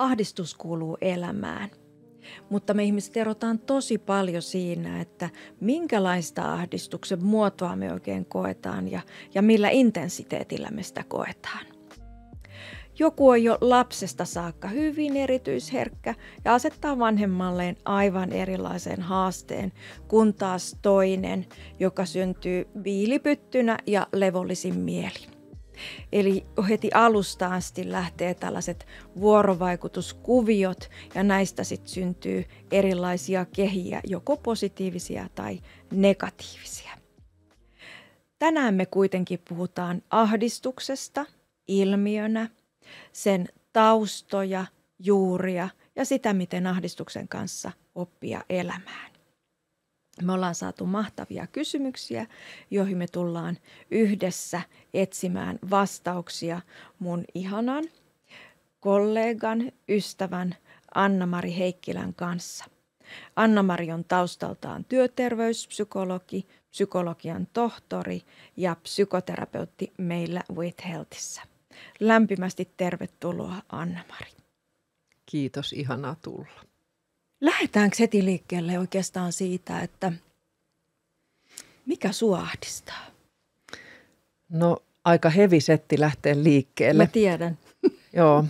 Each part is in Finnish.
ahdistus kuuluu elämään. Mutta me ihmiset erotaan tosi paljon siinä, että minkälaista ahdistuksen muotoa me oikein koetaan ja, ja millä intensiteetillä me sitä koetaan. Joku on jo lapsesta saakka hyvin erityisherkkä ja asettaa vanhemmalleen aivan erilaisen haasteen, kun taas toinen, joka syntyy viilipyttynä ja levollisin mielin. Eli heti alusta asti lähtee tällaiset vuorovaikutuskuviot ja näistä sitten syntyy erilaisia kehiä, joko positiivisia tai negatiivisia. Tänään me kuitenkin puhutaan ahdistuksesta ilmiönä, sen taustoja, juuria ja sitä, miten ahdistuksen kanssa oppia elämään. Me ollaan saatu mahtavia kysymyksiä, joihin me tullaan yhdessä etsimään vastauksia mun ihanan kollegan, ystävän Anna-Mari Heikkilän kanssa. Anna-Mari on taustaltaan työterveyspsykologi, psykologian tohtori ja psykoterapeutti meillä With Healthissä. Lämpimästi tervetuloa Anna-Mari. Kiitos, ihanaa tulla. Lähdetäänkö heti liikkeelle oikeastaan siitä, että mikä sua ahdistaa? No aika hevisetti lähtee liikkeelle. Mä tiedän. Joo.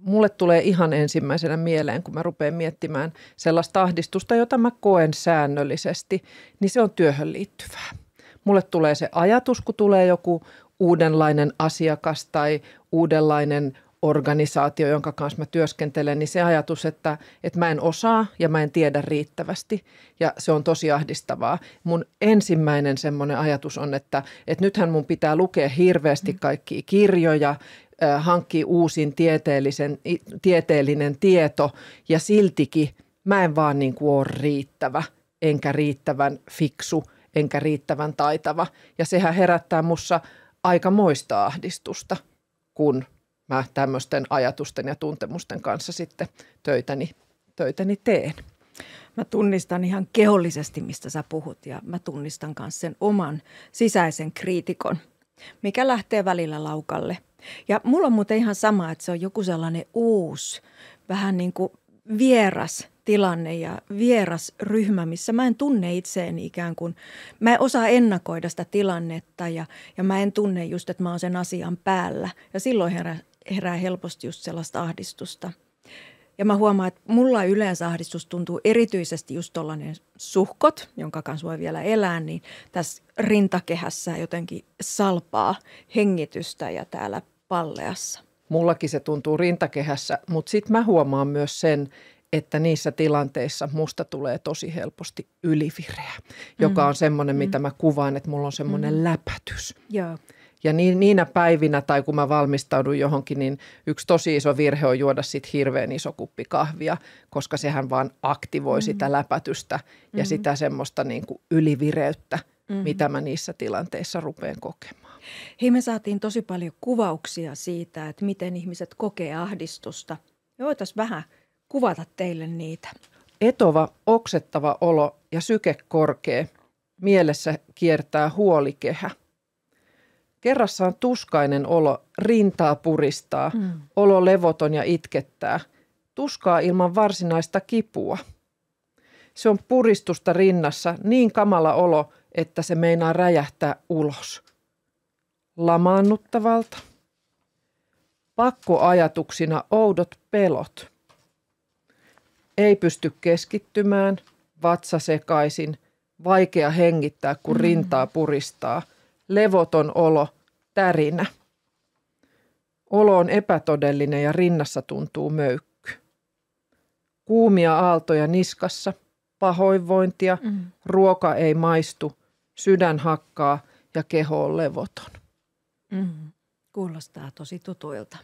Mulle tulee ihan ensimmäisenä mieleen, kun mä rupean miettimään sellaista ahdistusta, jota mä koen säännöllisesti, niin se on työhön liittyvää. Mulle tulee se ajatus, kun tulee joku uudenlainen asiakas tai uudenlainen organisaatio, jonka kanssa mä työskentelen, niin se ajatus, että, että mä en osaa ja mä en tiedä riittävästi. Ja se on tosi ahdistavaa. Mun ensimmäinen semmoinen ajatus on, että, että nythän mun pitää lukea hirveästi kaikkia kirjoja, hankkia uusin tieteellisen, tieteellinen tieto ja siltikin mä en vaan niin kuin ole riittävä, enkä riittävän fiksu, enkä riittävän taitava. Ja sehän herättää mussa moista ahdistusta, kun – mä tämmöisten ajatusten ja tuntemusten kanssa sitten töitäni, töitäni teen. Mä tunnistan ihan kehollisesti, mistä sä puhut ja mä tunnistan myös sen oman sisäisen kriitikon, mikä lähtee välillä laukalle. Ja mulla on muuten ihan sama, että se on joku sellainen uusi, vähän niin kuin vieras tilanne ja vieras ryhmä, missä mä en tunne itseäni ikään kuin, mä en osaa ennakoida sitä tilannetta ja, ja mä en tunne just, että mä oon sen asian päällä. Ja silloin herää herää helposti just sellaista ahdistusta. Ja mä huomaan, että mulla yleensä ahdistus tuntuu erityisesti just tollainen suhkot, jonka kanssa voi vielä elää, niin tässä rintakehässä jotenkin salpaa hengitystä ja täällä palleassa. Mullakin se tuntuu rintakehässä, mutta sitten mä huomaan myös sen, että niissä tilanteissa musta tulee tosi helposti ylivireä, mm. joka on semmoinen, mm. mitä mä kuvaan, että mulla on semmoinen mm. läpätys. Joo. Ja niin, niinä päivinä tai kun mä valmistaudun johonkin, niin yksi tosi iso virhe on juoda sit hirveän iso kuppi kahvia, koska sehän vaan aktivoi mm-hmm. sitä mm. läpätystä mm-hmm. ja mm. sitä semmoista niin kuin ylivireyttä, mm-hmm. mitä mä niissä tilanteissa rupean kokemaan. Hei, me saatiin tosi paljon kuvauksia siitä, että miten ihmiset kokee ahdistusta. Me voitaisiin vähän kuvata teille niitä. Etova, oksettava olo ja syke korkea. Mielessä kiertää huolikehä – Kerrassaan tuskainen olo rintaa puristaa, mm. olo levoton ja itkettää. Tuskaa ilman varsinaista kipua. Se on puristusta rinnassa, niin kamala olo, että se meinaa räjähtää ulos. Lamaannuttavalta. Pakkoajatuksina oudot pelot. Ei pysty keskittymään, vatsa sekaisin, vaikea hengittää, kun mm. rintaa puristaa – levoton olo, tärinä. Olo on epätodellinen ja rinnassa tuntuu möykky. Kuumia aaltoja niskassa, pahoinvointia, mm. ruoka ei maistu, sydän hakkaa ja keho on levoton. Mm. Kuulostaa tosi tutuilta.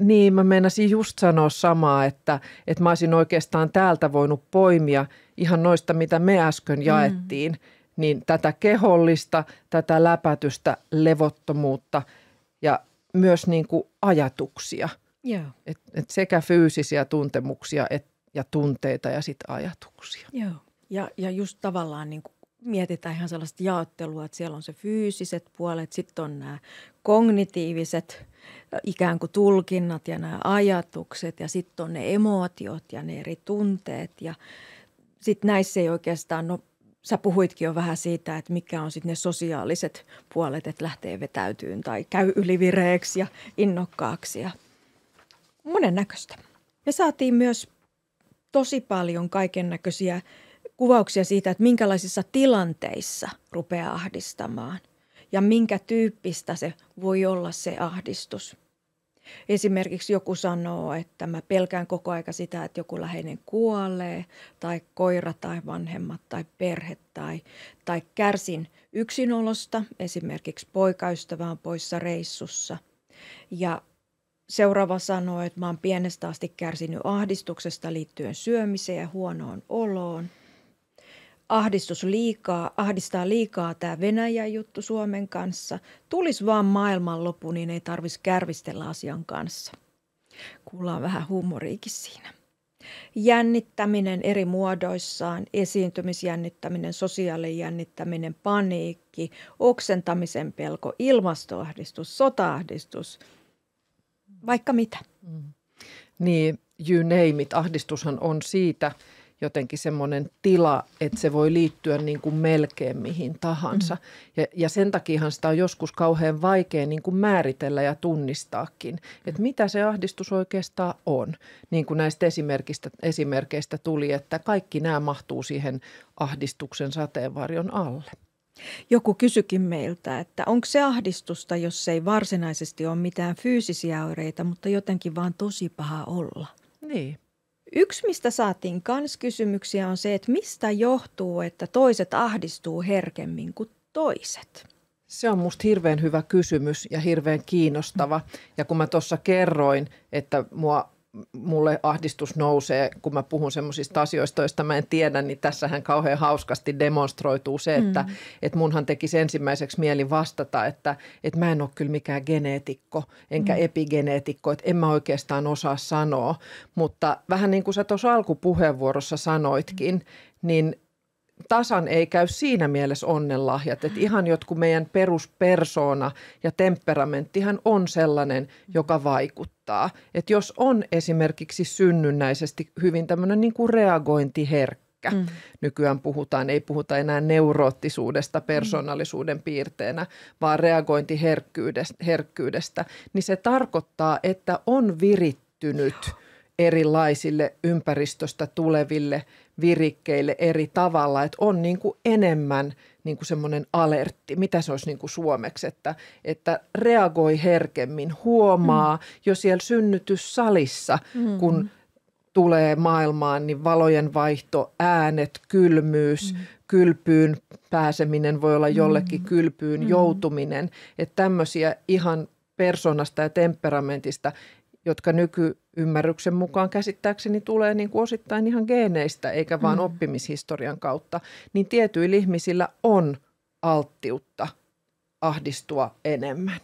Niin, mä meinasin just sanoa samaa, että, että mä olisin oikeastaan täältä voinut poimia ihan noista, mitä me äsken mm. jaettiin. Mm niin tätä kehollista, tätä läpätystä, levottomuutta ja myös niin kuin ajatuksia. Yeah. Et, et sekä fyysisiä tuntemuksia et, ja tunteita ja sitten ajatuksia. Joo. Ja, ja just tavallaan niin kuin mietitään ihan sellaista jaottelua, että siellä on se fyysiset puolet, sitten on nämä kognitiiviset ikään kuin tulkinnat ja nämä ajatukset ja sitten on ne emootiot ja ne eri tunteet ja sitten näissä ei oikeastaan, ole sä puhuitkin jo vähän siitä, että mikä on sitten ne sosiaaliset puolet, että lähtee vetäytyyn tai käy ylivireeksi ja innokkaaksi ja monen näköistä. Me saatiin myös tosi paljon kaiken näköisiä kuvauksia siitä, että minkälaisissa tilanteissa rupeaa ahdistamaan ja minkä tyyppistä se voi olla se ahdistus – Esimerkiksi joku sanoo, että mä pelkään koko aika sitä, että joku läheinen kuolee, tai koira tai vanhemmat tai perhe tai, tai kärsin yksinolosta. Esimerkiksi poikaystävä on poissa reissussa. Ja seuraava sanoo, että mä oon pienestä asti kärsinyt ahdistuksesta liittyen syömiseen ja huonoon oloon – ahdistus liikaa, ahdistaa liikaa tämä Venäjän juttu Suomen kanssa. Tulisi vaan maailmanloppu, niin ei tarvitsisi kärvistellä asian kanssa. Kuullaan vähän huumoriikin siinä. Jännittäminen eri muodoissaan, esiintymisjännittäminen, sosiaalinen jännittäminen, paniikki, oksentamisen pelko, ilmastoahdistus, sotaahdistus, vaikka mitä. Mm. Niin, you name it, ahdistushan on siitä – jotenkin semmoinen tila, että se voi liittyä niin kuin melkein mihin tahansa. Mm. Ja, ja sen takiahan sitä on joskus kauhean vaikea niin kuin määritellä ja tunnistaakin, että mitä se ahdistus oikeastaan on. Niin kuin näistä esimerkistä, esimerkkeistä tuli, että kaikki nämä mahtuu siihen ahdistuksen sateenvarjon alle. Joku kysykin meiltä, että onko se ahdistusta, jos ei varsinaisesti ole mitään fyysisiä oireita, mutta jotenkin vaan tosi paha olla. Niin. Yksi, mistä saatiin kans kysymyksiä, on se, että mistä johtuu, että toiset ahdistuu herkemmin kuin toiset? Se on musta hirveän hyvä kysymys ja hirveän kiinnostava. Ja kun mä tuossa kerroin, että mua mulle ahdistus nousee, kun mä puhun semmoisista asioista, joista mä en tiedä, niin tässähän kauhean hauskasti demonstroituu se, että mm. et munhan tekisi ensimmäiseksi mieli vastata, että et mä en ole kyllä mikään geneetikko, enkä mm. epigeneetikko, että en mä oikeastaan osaa sanoa. Mutta vähän niin kuin sä tuossa alkupuheenvuorossa sanoitkin, niin tasan ei käy siinä mielessä onnenlahjat, että ihan jotkut meidän peruspersona ja temperamenttihan on sellainen, joka vaikuttaa. Että jos on esimerkiksi synnynnäisesti hyvin tämmöinen niin kuin reagointiherkkä, Mm. Nykyään puhutaan, ei puhuta enää neuroottisuudesta persoonallisuuden piirteenä, vaan reagointiherkkyydestä, niin se tarkoittaa, että on virittynyt – erilaisille ympäristöstä tuleville virikkeille eri tavalla, että on niin kuin enemmän niin kuin semmoinen alertti, mitä se olisi niin kuin suomeksi, että, että reagoi herkemmin, huomaa mm. jo siellä synnytyssalissa, mm. kun tulee maailmaan, niin valojen vaihto, äänet, kylmyys, mm. kylpyyn pääseminen voi olla jollekin mm. kylpyyn mm. joutuminen, että tämmöisiä ihan persoonasta ja temperamentista jotka nykyymmärryksen mukaan käsittääkseni tulee niin kuin osittain ihan geeneistä eikä vaan mm. oppimishistorian kautta, niin tietyillä ihmisillä on alttiutta ahdistua enemmän.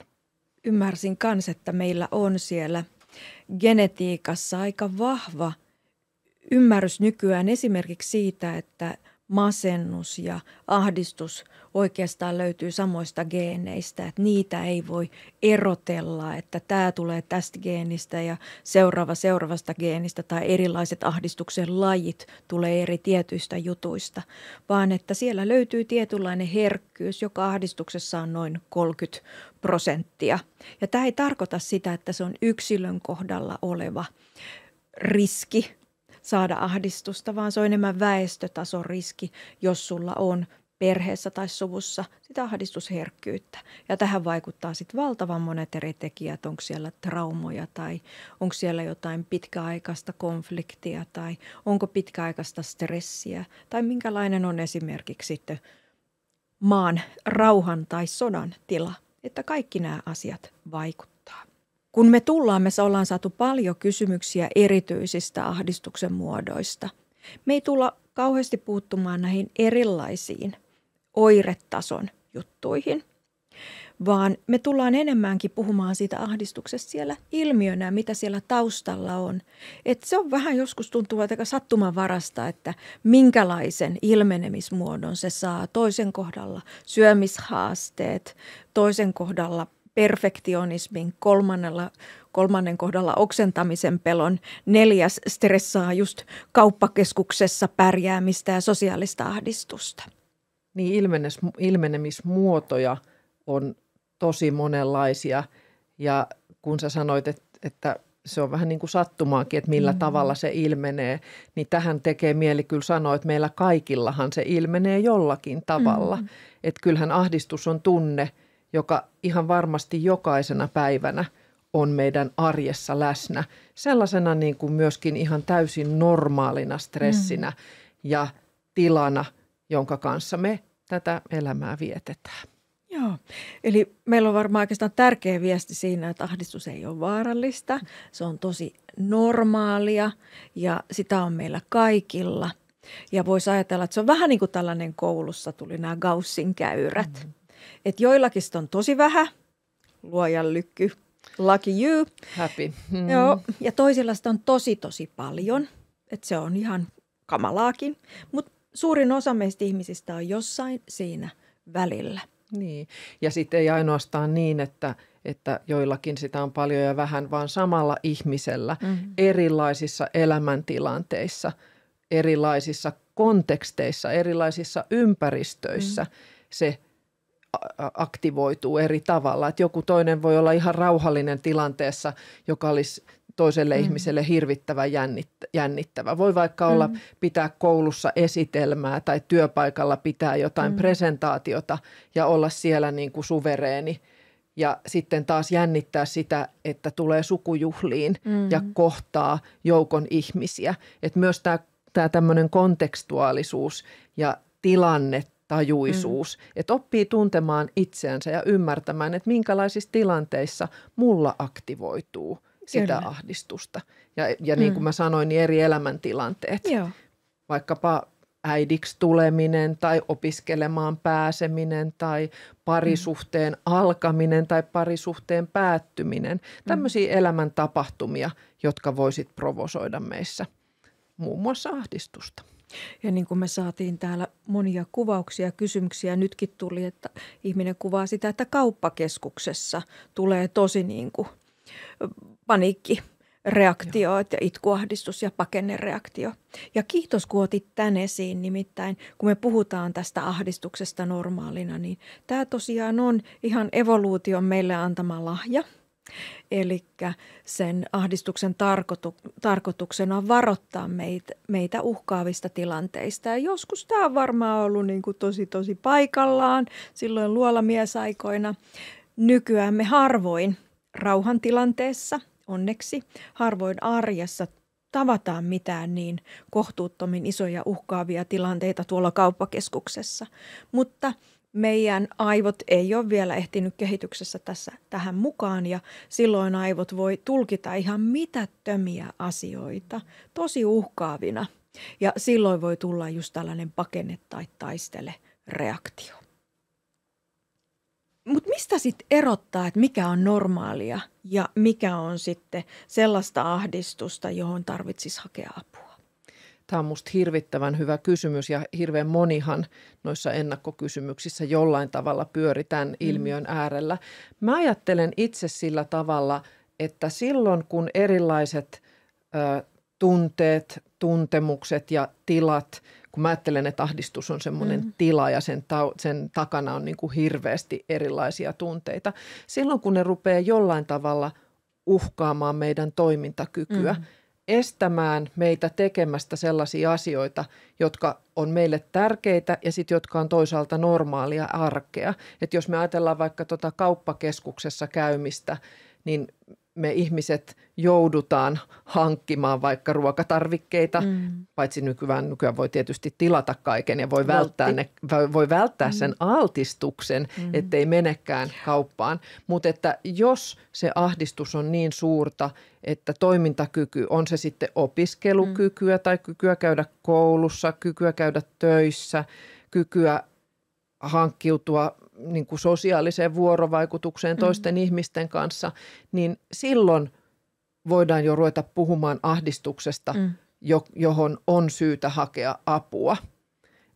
Ymmärsin myös, että meillä on siellä genetiikassa aika vahva ymmärrys nykyään esimerkiksi siitä, että – masennus ja ahdistus oikeastaan löytyy samoista geeneistä, että niitä ei voi erotella, että tämä tulee tästä geenistä ja seuraava seuraavasta geenistä tai erilaiset ahdistuksen lajit tulee eri tietyistä jutuista, vaan että siellä löytyy tietynlainen herkkyys, joka ahdistuksessa on noin 30 prosenttia. Ja tämä ei tarkoita sitä, että se on yksilön kohdalla oleva riski saada ahdistusta, vaan se on enemmän väestötason riski, jos sulla on perheessä tai suvussa sitä ahdistusherkkyyttä. Ja tähän vaikuttaa sitten valtavan monet eri tekijät, onko siellä traumoja tai onko siellä jotain pitkäaikaista konfliktia tai onko pitkäaikaista stressiä tai minkälainen on esimerkiksi sitten maan rauhan tai sodan tila, että kaikki nämä asiat vaikuttavat. Kun me tullaan, me ollaan saatu paljon kysymyksiä erityisistä ahdistuksen muodoista. Me ei tulla kauheasti puuttumaan näihin erilaisiin oiretason juttuihin, vaan me tullaan enemmänkin puhumaan siitä ahdistuksesta siellä ilmiönä, mitä siellä taustalla on. Et se on vähän joskus tuntuu aika sattuman varasta, että minkälaisen ilmenemismuodon se saa toisen kohdalla syömishaasteet, toisen kohdalla – perfektionismin, kolmannella, kolmannen kohdalla oksentamisen pelon, neljäs stressaa just kauppakeskuksessa pärjäämistä ja sosiaalista ahdistusta. Niin ilmenes, ilmenemismuotoja on tosi monenlaisia ja kun sä sanoit, että, että se on vähän niin kuin sattumaankin, että millä mm. tavalla se ilmenee, niin tähän tekee mieli kyllä sanoa, että meillä kaikillahan se ilmenee jollakin tavalla. Mm. Että kyllähän ahdistus on tunne – joka ihan varmasti jokaisena päivänä on meidän arjessa läsnä. Sellaisena niin kuin myöskin ihan täysin normaalina stressinä mm. ja tilana, jonka kanssa me tätä elämää vietetään. Joo, eli meillä on varmaan oikeastaan tärkeä viesti siinä, että ahdistus ei ole vaarallista. Se on tosi normaalia ja sitä on meillä kaikilla. Ja voisi ajatella, että se on vähän niin kuin tällainen koulussa tuli nämä Gaussin käyrät. Mm-hmm että joillakin on tosi vähän, luojan lykky, lucky you. Happy. Mm. Joo, ja toisilla on tosi tosi paljon, että se on ihan kamalaakin, mutta suurin osa meistä ihmisistä on jossain siinä välillä. Niin, ja sitten ei ainoastaan niin, että, että joillakin sitä on paljon ja vähän, vaan samalla ihmisellä mm-hmm. erilaisissa elämäntilanteissa, erilaisissa konteksteissa, erilaisissa ympäristöissä mm-hmm. se – aktivoituu eri tavalla. Et joku toinen voi olla ihan rauhallinen tilanteessa, joka olisi toiselle mm. ihmiselle hirvittävä jännittävä. Voi vaikka olla mm. pitää koulussa esitelmää tai työpaikalla pitää jotain mm. presentaatiota ja olla siellä niin kuin suvereeni. Ja sitten taas jännittää sitä, että tulee sukujuhliin mm. ja kohtaa joukon ihmisiä. Et myös tämä tämmöinen kontekstuaalisuus ja tilanne tajuisuus, mm. että oppii tuntemaan itseänsä ja ymmärtämään, että minkälaisissa tilanteissa mulla aktivoituu sitä Kyllä. ahdistusta. Ja, ja niin kuin mm. mä sanoin, niin eri elämäntilanteet. Joo. Vaikkapa äidiksi tuleminen tai opiskelemaan pääseminen tai parisuhteen mm. alkaminen tai parisuhteen päättyminen. mm. elämän tapahtumia, jotka voisit provosoida meissä muun muassa ahdistusta. Ja niin kuin me saatiin täällä monia kuvauksia, kysymyksiä, nytkin tuli, että ihminen kuvaa sitä, että kauppakeskuksessa tulee tosi niin kuin paniikki reaktio ja itkuahdistus ja pakennereaktio. Ja kiitos kun otit tämän esiin, nimittäin kun me puhutaan tästä ahdistuksesta normaalina, niin tämä tosiaan on ihan evoluution meille antama lahja – Eli sen ahdistuksen tarkoitu, tarkoituksena on varoittaa meitä, meitä uhkaavista tilanteista. Ja joskus tämä on varmaan ollut niin kuin tosi tosi paikallaan silloin luolamiesaikoina. Nykyään me harvoin rauhantilanteessa, onneksi, harvoin arjessa tavataan mitään niin kohtuuttomin isoja uhkaavia tilanteita tuolla kauppakeskuksessa. Mutta meidän aivot ei ole vielä ehtinyt kehityksessä tässä tähän mukaan ja silloin aivot voi tulkita ihan mitättömiä asioita tosi uhkaavina. Ja silloin voi tulla just tällainen pakenne tai taistele reaktio. Mutta mistä sitten erottaa, että mikä on normaalia ja mikä on sitten sellaista ahdistusta, johon tarvitsisi hakea apua? Tämä on minusta hirvittävän hyvä kysymys ja hirveän monihan noissa ennakkokysymyksissä jollain tavalla pyöri tämän mm. ilmiön äärellä. Mä ajattelen itse sillä tavalla, että silloin kun erilaiset ö, tunteet, tuntemukset ja tilat, kun mä ajattelen, että ahdistus on semmoinen mm. tila ja sen, ta- sen takana on niin kuin hirveästi erilaisia tunteita, silloin kun ne rupeaa jollain tavalla uhkaamaan meidän toimintakykyä, mm estämään meitä tekemästä sellaisia asioita, jotka on meille tärkeitä ja sitten jotka on toisaalta normaalia arkea. Et jos me ajatellaan vaikka tota kauppakeskuksessa käymistä, niin me ihmiset joudutaan hankkimaan vaikka ruokatarvikkeita, mm. paitsi nykyään, nykyään voi tietysti tilata kaiken ja voi Valtti. välttää, ne, voi välttää mm. sen altistuksen, mm. ettei menekään kauppaan. Mutta että jos se ahdistus on niin suurta, että toimintakyky, on se sitten opiskelukykyä mm. tai kykyä käydä koulussa, kykyä käydä töissä, kykyä hankkiutua niin kuin sosiaaliseen vuorovaikutukseen mm-hmm. toisten mm-hmm. ihmisten kanssa, niin silloin voidaan jo ruveta puhumaan ahdistuksesta, mm. johon on syytä hakea apua.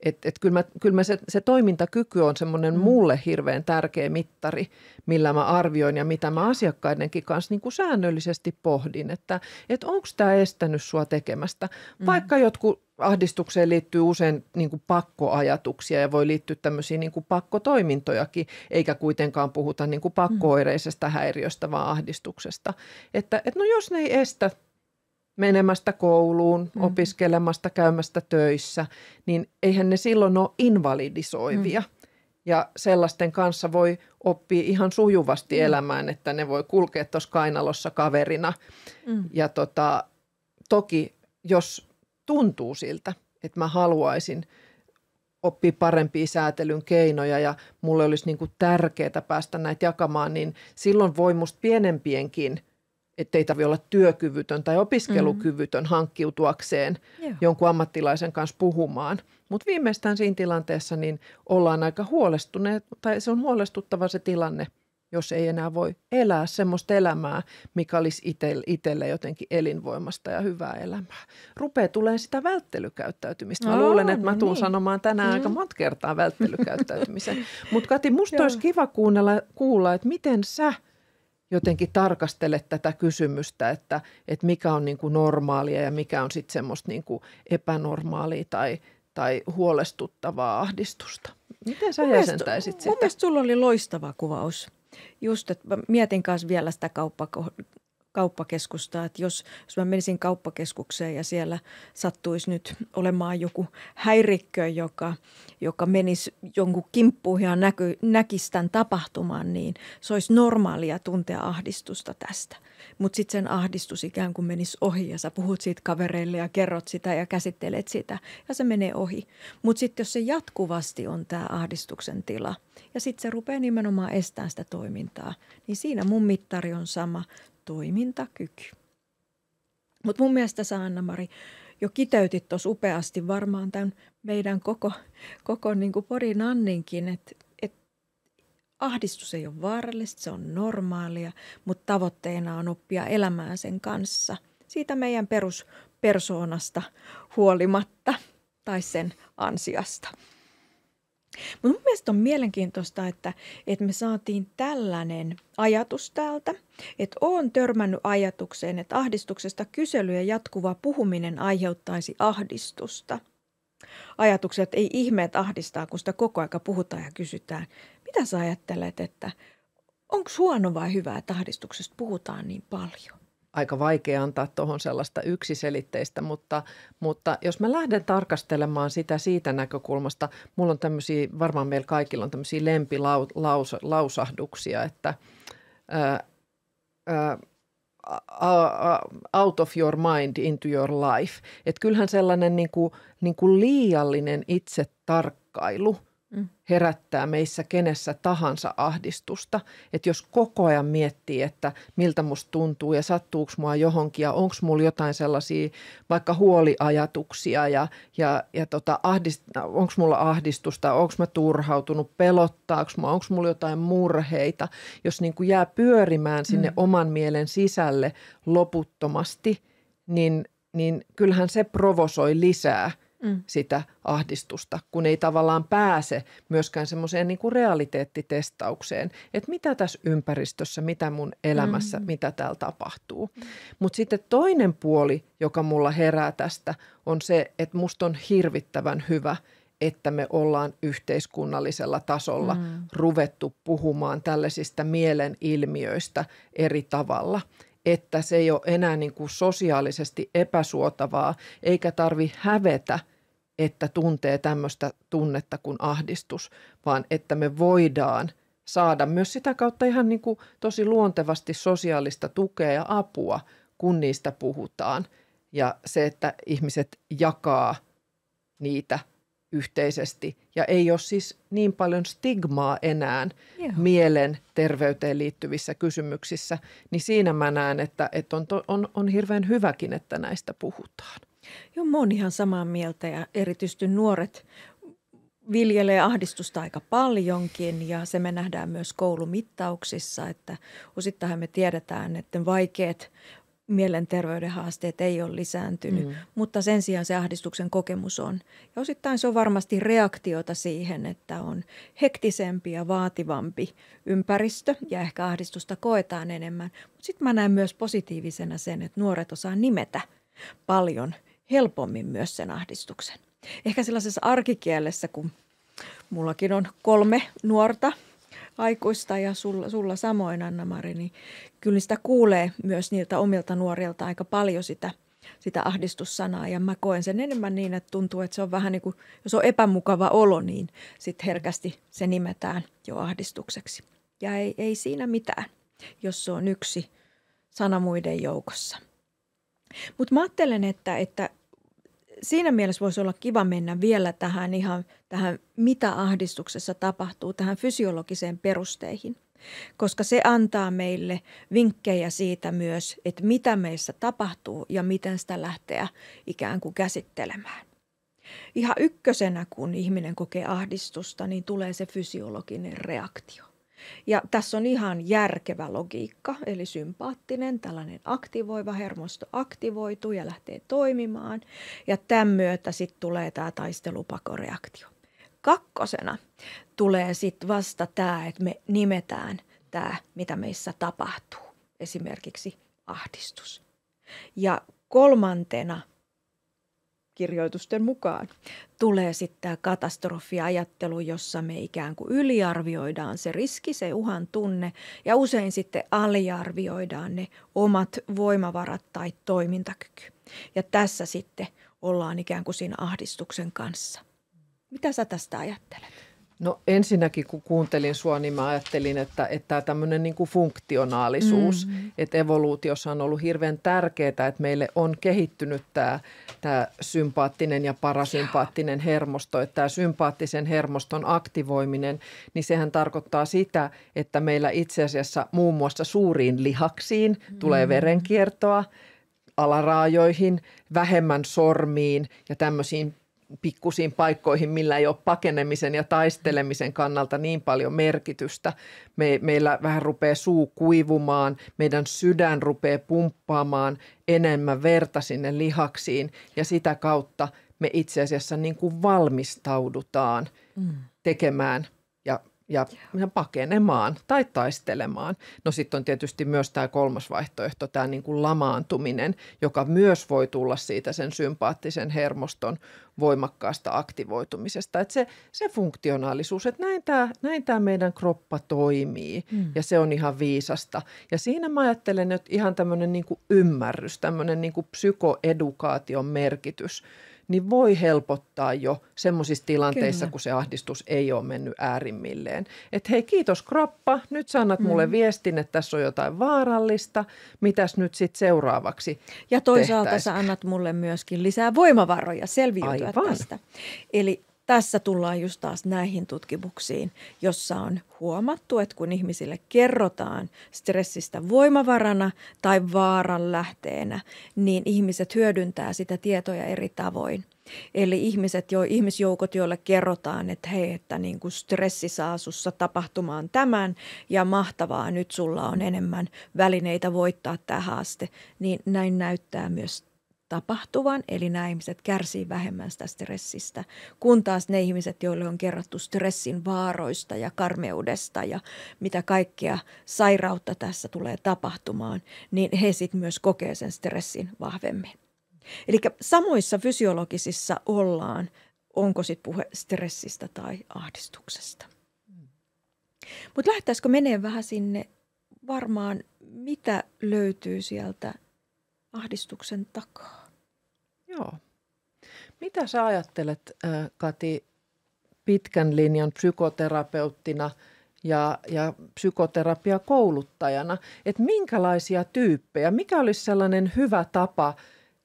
Että et kyllä, mä, kyllä mä se, se toimintakyky on semmoinen mm. mulle hirveän tärkeä mittari, millä mä arvioin ja mitä mä asiakkaidenkin kanssa niin kuin säännöllisesti pohdin, että et onko tämä estänyt sua tekemästä. Mm. Vaikka jotkut ahdistukseen liittyy usein niin kuin pakkoajatuksia ja voi liittyä tämmöisiä niin pakkotoimintojakin, eikä kuitenkaan puhuta niin kuin mm. pakkooireisesta häiriöstä, vaan ahdistuksesta. Että et no jos ne ei estä menemästä kouluun, mm. opiskelemasta, käymästä töissä, niin eihän ne silloin ole invalidisoivia. Mm. Ja sellaisten kanssa voi oppia ihan sujuvasti mm. elämään, että ne voi kulkea tuossa kainalossa kaverina. Mm. Ja tota, toki, jos tuntuu siltä, että mä haluaisin oppia parempia säätelyn keinoja ja mulle olisi niin tärkeää päästä näitä jakamaan, niin silloin voi musta pienempienkin – että ei tarvitse olla työkyvytön tai opiskelukyvytön mm. hankkiutuakseen Joo. jonkun ammattilaisen kanssa puhumaan. Mutta viimeistään siinä tilanteessa niin ollaan aika huolestuneet, tai se on huolestuttava se tilanne, jos ei enää voi elää semmoista elämää, mikä olisi itselle, itselle jotenkin elinvoimasta ja hyvää elämää. Rupee tulee sitä välttelykäyttäytymistä. Mä no, luulen, että no mä tuun niin. sanomaan tänään mm. aika monta kertaa välttelykäyttäytymisen. Mutta Kati, musta Joo. olisi kiva kuunnella, kuulla, että miten sä – jotenkin tarkastele tätä kysymystä, että, että mikä on niin kuin normaalia ja mikä on sitten semmoista niin kuin epänormaalia tai, tai huolestuttavaa ahdistusta. Miten sä jäsentäisit sitä? Mun sulla oli loistava kuvaus. Just, että mietin kanssa vielä sitä kauppakohtaa kauppakeskusta. Että jos, jos mä menisin kauppakeskukseen ja siellä sattuisi nyt olemaan joku häirikkö, joka, joka menisi jonkun kimppuun ja näky, näkisi tämän tapahtuman, niin se olisi normaalia tuntea ahdistusta tästä. Mutta sitten sen ahdistus ikään kuin menisi ohi ja sä puhut siitä kavereille ja kerrot sitä ja käsittelet sitä ja se menee ohi. Mutta sitten jos se jatkuvasti on tämä ahdistuksen tila ja sitten se rupeaa nimenomaan estämään sitä toimintaa, niin siinä mun mittari on sama – toimintakyky. Mutta mun mielestä sä Anna-Mari jo kiteytit tuossa upeasti varmaan tämän meidän koko, koko niin Porin Anninkin, että et ahdistus ei ole vaarallista, se on normaalia, mutta tavoitteena on oppia elämään sen kanssa siitä meidän peruspersoonasta huolimatta tai sen ansiasta. Mutta mun mielestä on mielenkiintoista, että, että me saatiin tällainen ajatus täältä että olen törmännyt ajatukseen, että ahdistuksesta kysely ja jatkuva puhuminen aiheuttaisi ahdistusta. Ajatukset ei ihmeet ahdistaa, kun sitä koko aika puhutaan ja kysytään. Mitä sä ajattelet, että onko huono vai hyvä, että ahdistuksesta puhutaan niin paljon? aika vaikea antaa tuohon sellaista yksiselitteistä, mutta, mutta jos mä lähden tarkastelemaan sitä siitä näkökulmasta, mulla on tämmöisiä, varmaan meillä kaikilla on tämmöisiä lempilausahduksia, lausahduksia, että uh, out of your mind into your life. että kyllähän sellainen niin kuin, niin kuin liiallinen itsetarkkailu – herättää meissä kenessä tahansa ahdistusta. Että jos koko ajan miettii, että miltä musta tuntuu ja sattuuko mua johonkin ja onko mulla jotain sellaisia vaikka huoliajatuksia ja, ja, ja tota, ahdist, onko mulla ahdistusta, onko mä turhautunut, pelottaako mua, onko mulla jotain murheita. Jos niin kuin jää pyörimään sinne mm. oman mielen sisälle loputtomasti, niin, niin kyllähän se provosoi lisää – mm. sitä ahdistusta, kun ei tavallaan pääse myöskään semmoiseen niin kuin realiteettitestaukseen, että mitä tässä ympäristössä, mitä mun elämässä, mm. mitä täällä tapahtuu. Mm. Mutta sitten toinen puoli, joka mulla herää tästä, on se, että musta on hirvittävän hyvä että me ollaan yhteiskunnallisella tasolla mm. ruvettu puhumaan tällaisista mielen ilmiöistä eri tavalla että se ei ole enää niin kuin sosiaalisesti epäsuotavaa, eikä tarvi hävetä – että tuntee tämmöistä tunnetta kuin ahdistus, vaan että me voidaan saada myös sitä kautta ihan niin kuin tosi luontevasti sosiaalista tukea ja apua, kun niistä puhutaan. Ja se, että ihmiset jakaa niitä yhteisesti ja ei ole siis niin paljon stigmaa enää Joo. mielen terveyteen liittyvissä kysymyksissä, niin siinä mä näen, että, että on, on, on hirveän hyväkin, että näistä puhutaan. Joo, mä oon ihan samaa mieltä ja erityisesti nuoret viljelee ahdistusta aika paljonkin ja se me nähdään myös koulumittauksissa, että osittain me tiedetään, että vaikeat mielenterveyden haasteet ei ole lisääntynyt, mm. mutta sen sijaan se ahdistuksen kokemus on. Ja osittain se on varmasti reaktiota siihen, että on hektisempi ja vaativampi ympäristö ja ehkä ahdistusta koetaan enemmän. Mutta sitten mä näen myös positiivisena sen, että nuoret osaa nimetä paljon – helpommin myös sen ahdistuksen. Ehkä sellaisessa arkikielessä, kun mullakin on kolme nuorta aikuista ja sulla, sulla samoin Anna-Mari, niin kyllä sitä kuulee myös niiltä omilta nuorilta aika paljon sitä, sitä ahdistussanaa. Ja mä koen sen enemmän niin, että tuntuu, että se on vähän niin kuin, jos on epämukava olo, niin sitten herkästi se nimetään jo ahdistukseksi. Ja ei, ei siinä mitään, jos se on yksi sana muiden joukossa – mutta mä ajattelen, että, että siinä mielessä voisi olla kiva mennä vielä tähän ihan tähän, mitä ahdistuksessa tapahtuu, tähän fysiologiseen perusteihin. Koska se antaa meille vinkkejä siitä myös, että mitä meissä tapahtuu ja miten sitä lähteä ikään kuin käsittelemään. Ihan ykkösenä, kun ihminen kokee ahdistusta, niin tulee se fysiologinen reaktio. Ja tässä on ihan järkevä logiikka, eli sympaattinen, tällainen aktivoiva hermosto aktivoituu ja lähtee toimimaan. Ja tämän myötä sitten tulee tämä taistelupakoreaktio. Kakkosena tulee sitten vasta tämä, että me nimetään tämä, mitä meissä tapahtuu, esimerkiksi ahdistus. Ja kolmantena – kirjoitusten mukaan. Tulee sitten tämä katastrofiajattelu, jossa me ikään kuin yliarvioidaan se riski, se uhan tunne ja usein sitten aliarvioidaan ne omat voimavarat tai toimintakyky. Ja tässä sitten ollaan ikään kuin siinä ahdistuksen kanssa. Mitä sä tästä ajattelet? No ensinnäkin kun kuuntelin sua, niin mä ajattelin, että, että tämmöinen niin kuin funktionaalisuus, mm-hmm. että evoluutiossa on ollut hirveän tärkeää, että meille on kehittynyt tämä, tämä sympaattinen ja parasympaattinen hermosto, että tämä sympaattisen hermoston aktivoiminen, niin sehän tarkoittaa sitä, että meillä itse asiassa muun muassa suuriin lihaksiin mm-hmm. tulee mm. verenkiertoa, alaraajoihin, vähemmän sormiin ja tämmöisiin pikkusiin paikkoihin, millä ei ole pakenemisen ja taistelemisen kannalta niin paljon merkitystä. Me, meillä vähän rupeaa suu kuivumaan, meidän sydän rupeaa pumppaamaan enemmän verta sinne lihaksiin ja sitä kautta me itse asiassa niin kuin valmistaudutaan mm. tekemään ja, ihan pakenemaan tai taistelemaan. No sitten on tietysti myös tämä kolmas vaihtoehto, tämä niin kuin lamaantuminen, joka myös voi tulla siitä sen sympaattisen hermoston voimakkaasta aktivoitumisesta. Et se, se funktionaalisuus, että näin tämä näin tää meidän kroppa toimii mm. ja se on ihan viisasta. Ja siinä mä ajattelen että ihan tämmöinen niinku ymmärrys, tämmöinen niinku psykoedukaation merkitys – niin voi helpottaa jo semmoisissa tilanteissa, Kyllä. kun se ahdistus ei ole mennyt äärimmilleen. Että hei, kiitos kroppa, nyt sä annat mm. mulle viestin, että tässä on jotain vaarallista, mitäs nyt sitten seuraavaksi Ja toisaalta tehtäis? sä annat mulle myöskin lisää voimavaroja selviytyä Aivan. tästä. Eli tässä tullaan just taas näihin tutkimuksiin, jossa on huomattu, että kun ihmisille kerrotaan stressistä voimavarana tai vaaran lähteenä, niin ihmiset hyödyntää sitä tietoja eri tavoin. Eli ihmiset, jo, ihmisjoukot, joille kerrotaan, että hei, että niin kuin stressi saa sussa tapahtumaan tämän ja mahtavaa, nyt sulla on enemmän välineitä voittaa tämä haaste, niin näin näyttää myös tapahtuvan, eli nämä ihmiset kärsii vähemmän sitä stressistä, kun taas ne ihmiset, joille on kerrottu stressin vaaroista ja karmeudesta ja mitä kaikkea sairautta tässä tulee tapahtumaan, niin he sitten myös kokee sen stressin vahvemmin. Eli samoissa fysiologisissa ollaan, onko sitten puhe stressistä tai ahdistuksesta. Mutta lähtäisikö menee vähän sinne varmaan, mitä löytyy sieltä ahdistuksen takaa? Joo. Mitä sä ajattelet, Kati, pitkän linjan psykoterapeuttina ja, ja psykoterapiakouluttajana, että minkälaisia tyyppejä, mikä olisi sellainen hyvä tapa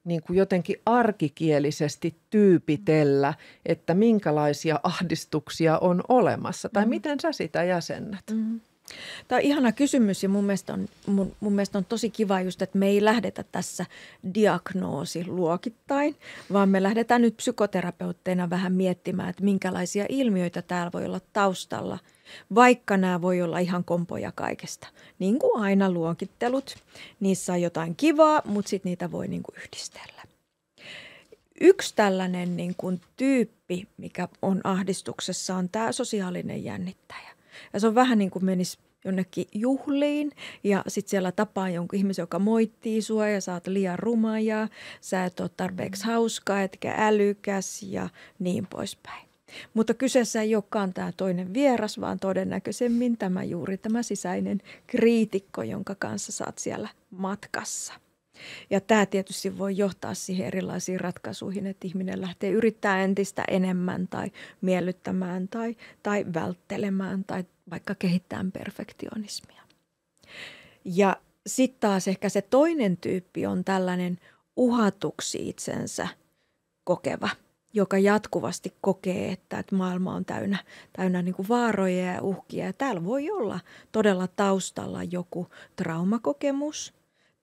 niin kuin jotenkin arkikielisesti tyypitellä, että minkälaisia ahdistuksia on olemassa, tai mm. miten sä sitä jäsennät? Mm. Tämä on ihana kysymys ja mun mielestä on, mun, mun mielestä on tosi kiva just, että me ei lähdetä tässä diagnoosi luokittain, vaan me lähdetään nyt psykoterapeutteina vähän miettimään, että minkälaisia ilmiöitä täällä voi olla taustalla, vaikka nämä voi olla ihan kompoja kaikesta. Niin kuin aina luokittelut, niissä on jotain kivaa, mutta sitten niitä voi niin kuin yhdistellä. Yksi tällainen niin kuin tyyppi, mikä on ahdistuksessa, on tämä sosiaalinen jännittäjä. Ja se on vähän niin kuin menisi jonnekin juhliin ja sitten siellä tapaa jonkun ihmisen, joka moittii sua ja sä oot liian ruma ja sä et ole tarpeeksi mm. hauskaa, etkä älykäs ja niin poispäin. Mutta kyseessä ei olekaan tämä toinen vieras, vaan todennäköisemmin tämä juuri tämä sisäinen kriitikko, jonka kanssa saat siellä matkassa. Ja tämä tietysti voi johtaa siihen erilaisiin ratkaisuihin, että ihminen lähtee yrittää entistä enemmän tai miellyttämään tai, tai välttelemään tai vaikka kehittämään perfektionismia. Ja sitten taas ehkä se toinen tyyppi on tällainen uhatuksi itsensä kokeva, joka jatkuvasti kokee, että, että maailma on täynnä, täynnä niin vaaroja ja uhkia. Ja täällä voi olla todella taustalla joku traumakokemus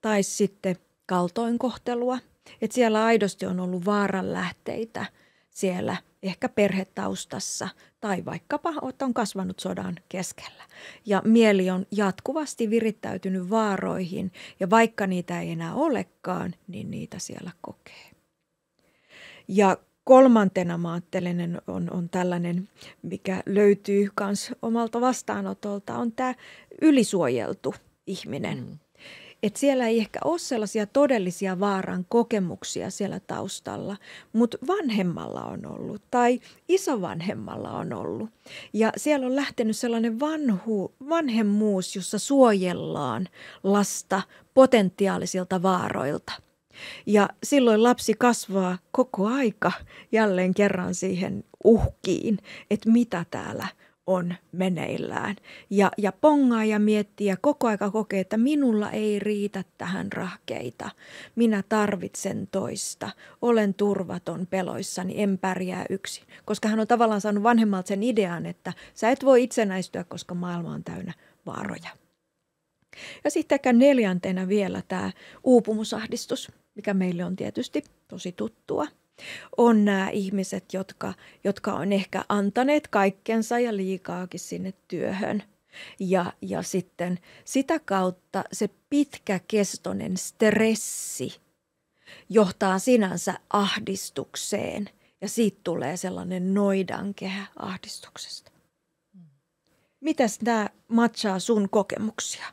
tai sitten kaltoinkohtelua. Että siellä aidosti on ollut vaaranlähteitä siellä ehkä perhetaustassa tai vaikkapa, että on kasvanut sodan keskellä. Ja mieli on jatkuvasti virittäytynyt vaaroihin ja vaikka niitä ei enää olekaan, niin niitä siellä kokee. Ja kolmantena mä ajattelen, on, on tällainen, mikä löytyy myös omalta vastaanotolta, on tämä ylisuojeltu ihminen. Mm että siellä ei ehkä ole sellaisia todellisia vaaran kokemuksia siellä taustalla, mutta vanhemmalla on ollut tai isovanhemmalla on ollut. Ja siellä on lähtenyt sellainen vanhu, vanhemmuus, jossa suojellaan lasta potentiaalisilta vaaroilta – ja silloin lapsi kasvaa koko aika jälleen kerran siihen uhkiin, että mitä täällä – on meneillään. Ja, ja pongaa ja miettiä ja koko aika kokee, että minulla ei riitä tähän rahkeita. Minä tarvitsen toista. Olen turvaton peloissani, en pärjää yksin. Koska hän on tavallaan saanut vanhemmalta sen idean, että sä et voi itsenäistyä, koska maailma on täynnä vaaroja. Ja sitten neljäntenä vielä tämä uupumusahdistus, mikä meille on tietysti tosi tuttua – on nämä ihmiset, jotka, jotka on ehkä antaneet kaikkensa ja liikaakin sinne työhön. Ja, ja sitten sitä kautta se pitkäkestoinen stressi johtaa sinänsä ahdistukseen ja siitä tulee sellainen noidankehä ahdistuksesta. Mm. Mitäs nämä matchaa sun kokemuksia?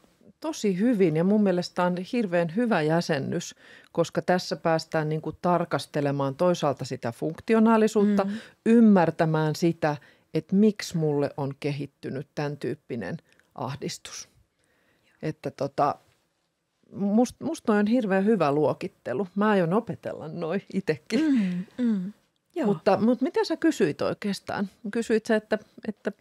tosi hyvin ja mun mielestä on hirveän hyvä jäsennys, koska tässä päästään niin kuin tarkastelemaan toisaalta sitä funktionaalisuutta, mm. ymmärtämään sitä, että miksi mulle on kehittynyt tämän tyyppinen ahdistus. Että tota, must, musta on hirveän hyvä luokittelu. Mä aion opetella noin itsekin. Mm, mm. Joo. Mutta, mutta mitä sä kysyit oikeastaan? Kysyit sä, että... että...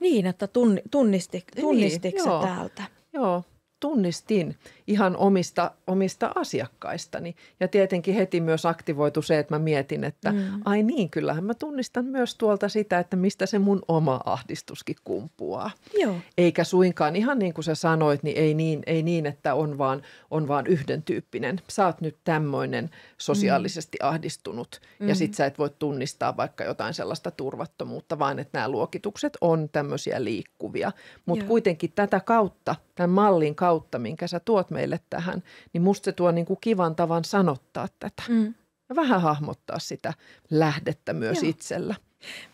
Niin, että tunni, tunnisti, tunnistitko niin, täältä? Joo, Dúnistín ihan omista, omista asiakkaistani. Ja tietenkin heti myös aktivoitu se, että mä mietin, että mm. ai niin, kyllähän mä tunnistan myös tuolta sitä, että mistä se mun oma ahdistuskin kumpuaa. Joo. Eikä suinkaan, ihan niin kuin sä sanoit, niin ei niin, ei niin että on vaan, on vaan yhden tyyppinen. Sä oot nyt tämmöinen sosiaalisesti mm. ahdistunut mm. ja sit sä et voi tunnistaa vaikka jotain sellaista turvattomuutta, vaan että nämä luokitukset on tämmöisiä liikkuvia. Mutta kuitenkin tätä kautta, tämän mallin kautta, minkä sä tuot meille tähän, niin musta se tuo niin kuin kivan tavan sanottaa tätä. Mm. Ja vähän hahmottaa sitä lähdettä myös Joo. itsellä.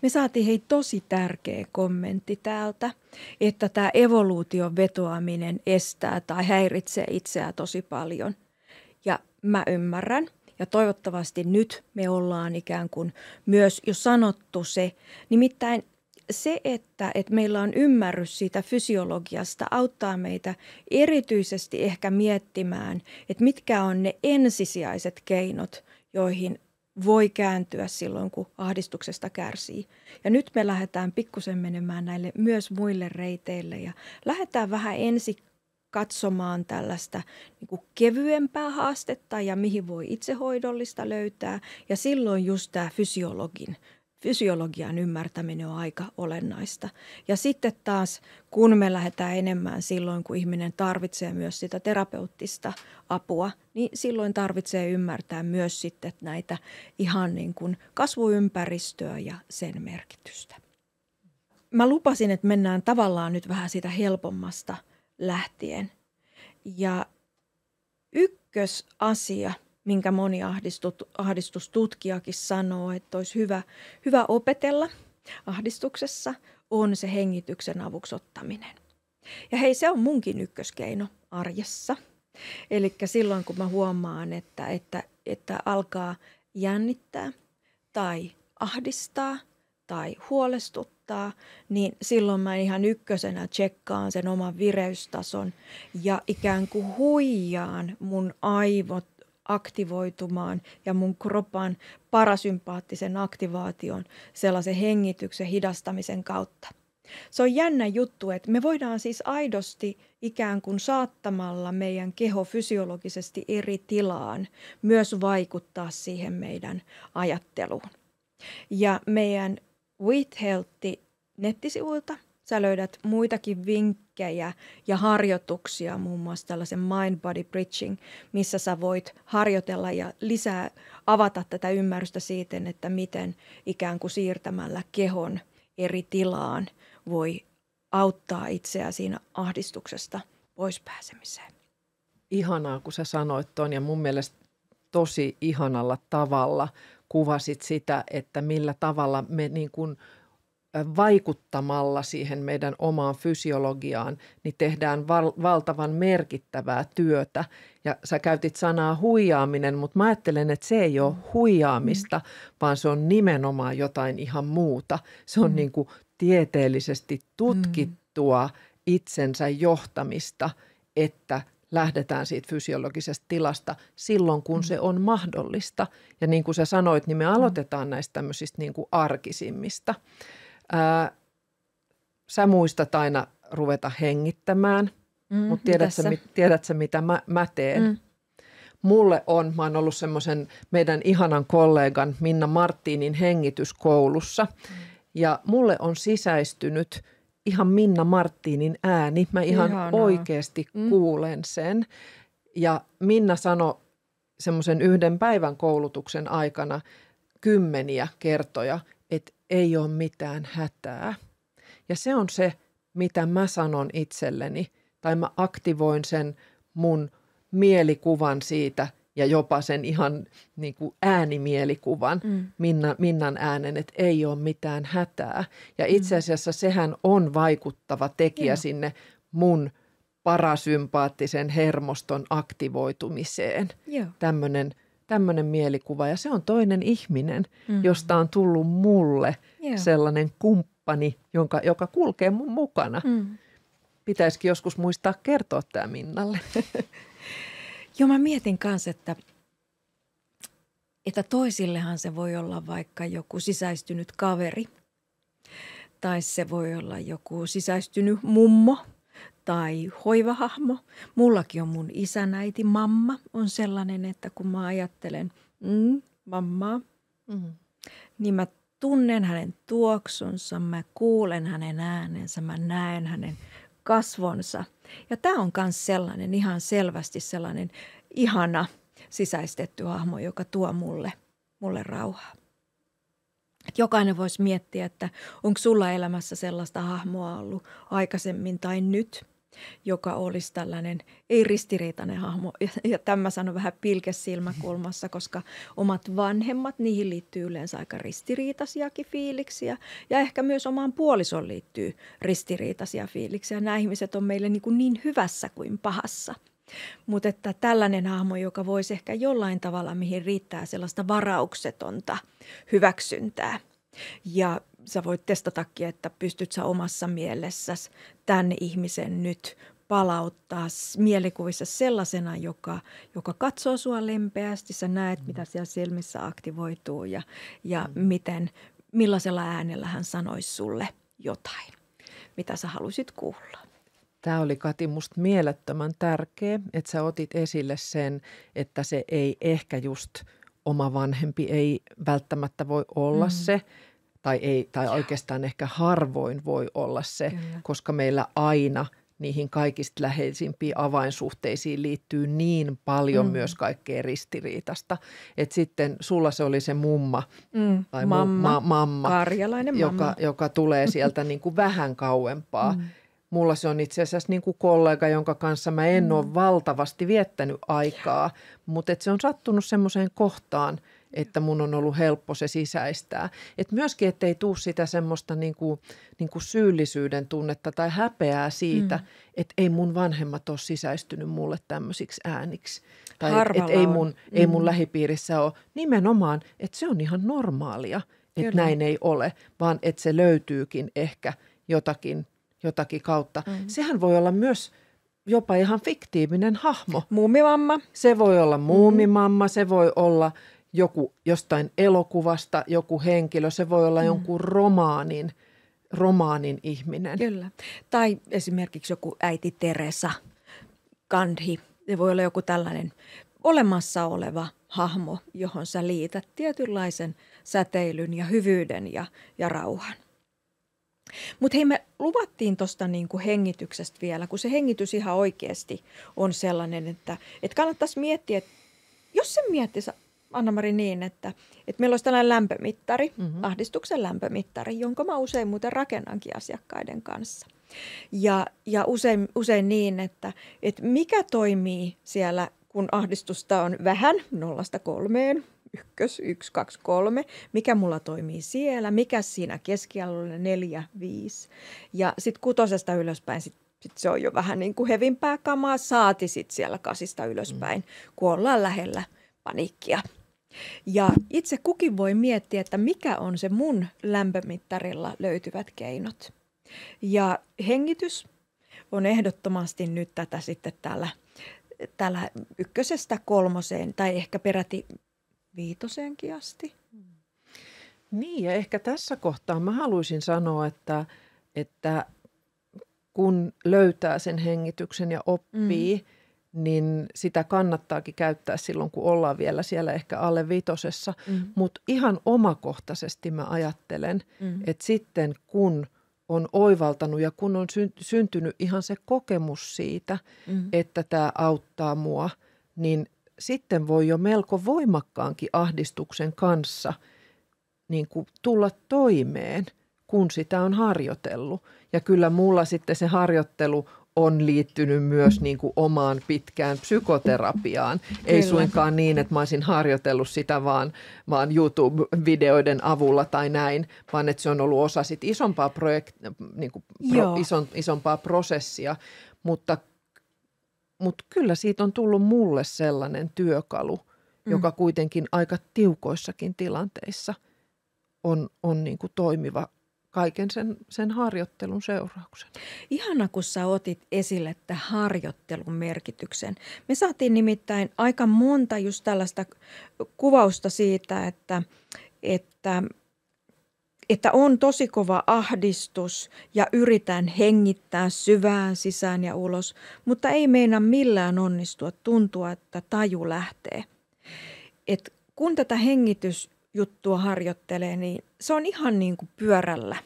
Me saatiin hei tosi tärkeä kommentti täältä, että tämä evoluution vetoaminen estää tai häiritsee itseä tosi paljon. Ja mä ymmärrän. Ja toivottavasti nyt me ollaan ikään kuin myös jo sanottu se. Nimittäin se, että, että meillä on ymmärrys siitä fysiologiasta, auttaa meitä erityisesti ehkä miettimään, että mitkä on ne ensisijaiset keinot, joihin voi kääntyä silloin, kun ahdistuksesta kärsii. Ja nyt me lähdetään pikkusen menemään näille myös muille reiteille ja lähdetään vähän ensi katsomaan tällaista niin kuin kevyempää haastetta ja mihin voi itsehoidollista löytää. Ja silloin just tämä fysiologin fysiologian ymmärtäminen on aika olennaista. Ja sitten taas, kun me lähdetään enemmän silloin, kun ihminen tarvitsee myös sitä terapeuttista apua, niin silloin tarvitsee ymmärtää myös sitten näitä ihan niin kuin kasvuympäristöä ja sen merkitystä. Mä lupasin, että mennään tavallaan nyt vähän sitä helpommasta lähtien. Ja ykkösasia – minkä moni ahdistustutkijakin sanoo, että olisi hyvä, hyvä opetella ahdistuksessa, on se hengityksen avuksi ottaminen. Ja hei, se on munkin ykköskeino arjessa. Eli silloin kun mä huomaan, että, että, että alkaa jännittää tai ahdistaa tai huolestuttaa, niin silloin mä ihan ykkösenä tsekkaan sen oman vireystason ja ikään kuin huijaan mun aivot aktivoitumaan ja mun kropan parasympaattisen aktivaation sellaisen hengityksen hidastamisen kautta. Se on jännä juttu, että me voidaan siis aidosti ikään kuin saattamalla meidän keho fysiologisesti eri tilaan myös vaikuttaa siihen meidän ajatteluun. Ja meidän With Healthy nettisivuilta – Sä löydät muitakin vinkkejä ja harjoituksia, muun muassa tällaisen mind body bridging, missä sä voit harjoitella ja lisää avata tätä ymmärrystä siitä, että miten ikään kuin siirtämällä kehon eri tilaan voi auttaa itseä siinä ahdistuksesta pois pääsemiseen. Ihanaa, kun sä sanoit ton ja mun mielestä tosi ihanalla tavalla kuvasit sitä, että millä tavalla me niin kuin – vaikuttamalla siihen meidän omaan fysiologiaan, niin tehdään val- valtavan merkittävää työtä. Ja sä käytit sanaa huijaaminen, mutta mä ajattelen, että se ei ole mm. huijaamista, vaan se on nimenomaan jotain ihan muuta. Se on mm. niin kuin tieteellisesti tutkittua mm. itsensä johtamista, että lähdetään siitä fysiologisesta tilasta silloin, kun mm. se on mahdollista. Ja niin kuin sä sanoit, niin me mm. aloitetaan näistä tämmöisistä niin kuin arkisimmista. Ää, sä muistat aina ruveta hengittämään, mm, mutta tiedätkö, mit, tiedätkö mitä mä, mä teen? Mm. Mulle on, mä oon ollut semmoisen meidän ihanan kollegan Minna Marttiinin hengityskoulussa mm. ja mulle on sisäistynyt ihan Minna Marttiinin ääni. Mä ihan Ihanaa. oikeasti mm. kuulen sen. Ja Minna sanoi semmoisen yhden päivän koulutuksen aikana kymmeniä kertoja, että ei ole mitään hätää. Ja se on se, mitä mä sanon itselleni, tai mä aktivoin sen mun mielikuvan siitä ja jopa sen ihan niin kuin äänimielikuvan, mm. Minna, Minnan äänen, että ei ole mitään hätää. Ja mm. itse asiassa sehän on vaikuttava tekijä mm. sinne mun parasympaattisen hermoston aktivoitumiseen. Tämmöinen tämmöinen mielikuva ja se on toinen ihminen, mm-hmm. josta on tullut mulle yeah. sellainen kumppani, jonka, joka kulkee mun mukana. Mm. Pitäisikin joskus muistaa kertoa tämä Minnalle. Joo, mä mietin kanssa, että, että toisillehan se voi olla vaikka joku sisäistynyt kaveri tai se voi olla joku sisäistynyt mummo – tai hoivahahmo. Mullakin on mun isänäiti, mamma on sellainen, että kun mä ajattelen mm, mammaa, mm-hmm. niin mä tunnen hänen tuoksunsa, mä kuulen hänen äänensä, mä näen hänen kasvonsa. Ja tämä on myös sellainen, ihan selvästi sellainen ihana sisäistetty hahmo, joka tuo mulle, mulle rauhaa. Et jokainen voisi miettiä, että onko sulla elämässä sellaista hahmoa ollut aikaisemmin tai nyt, joka olisi tällainen ei-ristiriitainen hahmo. Ja, ja tämä sanon vähän pilkes silmäkulmassa, koska omat vanhemmat, niihin liittyy yleensä aika ristiriitaisiakin fiiliksiä. Ja ehkä myös omaan puolison liittyy ristiriitaisia fiiliksiä. Nämä ihmiset on meille niin, kuin niin hyvässä kuin pahassa. Mutta että tällainen hahmo, joka voisi ehkä jollain tavalla, mihin riittää sellaista varauksetonta hyväksyntää – ja sä voit testatakin, että pystyt sä omassa mielessäsi tämän ihmisen nyt palauttaa mielikuvissa sellaisena, joka, joka katsoo sua lempeästi. Sä näet, mitä siellä silmissä aktivoituu ja, ja mm. miten, millaisella äänellä hän sanoisi sulle jotain, mitä sä halusit kuulla. Tämä oli Kati musta mielettömän tärkeä, että sä otit esille sen, että se ei ehkä just oma vanhempi ei välttämättä voi olla mm. se – tai ei, tai oikeastaan ehkä harvoin voi olla se, Kyllä. koska meillä aina niihin kaikista läheisimpiin avainsuhteisiin liittyy niin paljon mm. myös kaikkea ristiriitasta. Että sitten sulla se oli se mumma mm. tai mamma, mu, ma, mamma, karjalainen joka, mamma, joka tulee sieltä niin kuin vähän kauempaa. Mm. Mulla se on itse asiassa niin kuin kollega, jonka kanssa mä en mm. ole valtavasti viettänyt aikaa, mutta se on sattunut semmoiseen kohtaan – että mun on ollut helppo se sisäistää. Et myöskin, ettei tuu sitä semmoista niinku, niinku syyllisyyden tunnetta tai häpeää siitä, mm. että ei mun vanhemmat ole sisäistynyt mulle tämmöisiksi ääniksi. Tai että et, et ei mun, ei mun mm. lähipiirissä ole. Nimenomaan, että se on ihan normaalia, että näin ei ole, vaan että se löytyykin ehkä jotakin, jotakin kautta. Mm. Sehän voi olla myös jopa ihan fiktiivinen hahmo. Muumimamma. Se voi olla mm. muumimamma, mm. se voi olla – joku jostain elokuvasta, joku henkilö, se voi olla mm. jonkun romaanin, romaanin ihminen. Kyllä. Tai esimerkiksi joku äiti Teresa, Gandhi, se voi olla joku tällainen olemassa oleva hahmo, johon sä liität tietynlaisen säteilyn ja hyvyyden ja, ja rauhan. Mutta hei, me luvattiin tuosta niinku hengityksestä vielä, kun se hengitys ihan oikeasti on sellainen, että et kannattaisi miettiä, että jos se miettisi Anna-Mari niin, että, että meillä olisi tällainen lämpömittari, mm-hmm. ahdistuksen lämpömittari, jonka mä usein muuten rakennankin asiakkaiden kanssa. Ja, ja usein, usein niin, että, että mikä toimii siellä, kun ahdistusta on vähän, nollasta kolmeen, ykkös, yksi, kaksi, kolme, mikä mulla toimii siellä, mikä siinä keskialueella neljä, viisi. Ja sitten kutosesta ylöspäin sit, sit se on jo vähän niin kuin hevimpää kamaa, saati sitten siellä kasista ylöspäin, mm. kun ollaan lähellä paniikkia. Ja itse kukin voi miettiä, että mikä on se mun lämpömittarilla löytyvät keinot. Ja hengitys on ehdottomasti nyt tätä sitten täällä, täällä ykkösestä kolmoseen tai ehkä peräti viitoseenkin asti. Niin ja ehkä tässä kohtaa mä haluaisin sanoa, että, että kun löytää sen hengityksen ja oppii mm. – niin sitä kannattaakin käyttää silloin, kun ollaan vielä siellä ehkä alle vitosessa. Mm. Mutta ihan omakohtaisesti mä ajattelen, mm. että sitten kun on oivaltanut ja kun on syntynyt ihan se kokemus siitä, mm. että tämä auttaa mua, niin sitten voi jo melko voimakkaankin ahdistuksen kanssa niin kuin tulla toimeen, kun sitä on harjoitellut. Ja kyllä mulla sitten se harjoittelu – on liittynyt myös mm. niin kuin omaan pitkään psykoterapiaan. Kyllä. Ei suinkaan niin, että mä olisin harjoitellut sitä vaan, vaan YouTube-videoiden avulla tai näin, vaan että se on ollut osa sit isompaa, projekt, niin kuin pro, ison, isompaa prosessia. Mutta, mutta kyllä siitä on tullut mulle sellainen työkalu, mm. joka kuitenkin aika tiukoissakin tilanteissa on, on niin kuin toimiva – kaiken sen, sen harjoittelun seurauksen. Ihana, kun sä otit esille että harjoittelun merkityksen. Me saatiin nimittäin aika monta just tällaista kuvausta siitä, että, että että on tosi kova ahdistus ja yritän hengittää syvään sisään ja ulos, mutta ei meina millään onnistua tuntua, että taju lähtee. Et kun tätä hengitys juttua harjoittelee, niin se on ihan niin kuin pyörällä,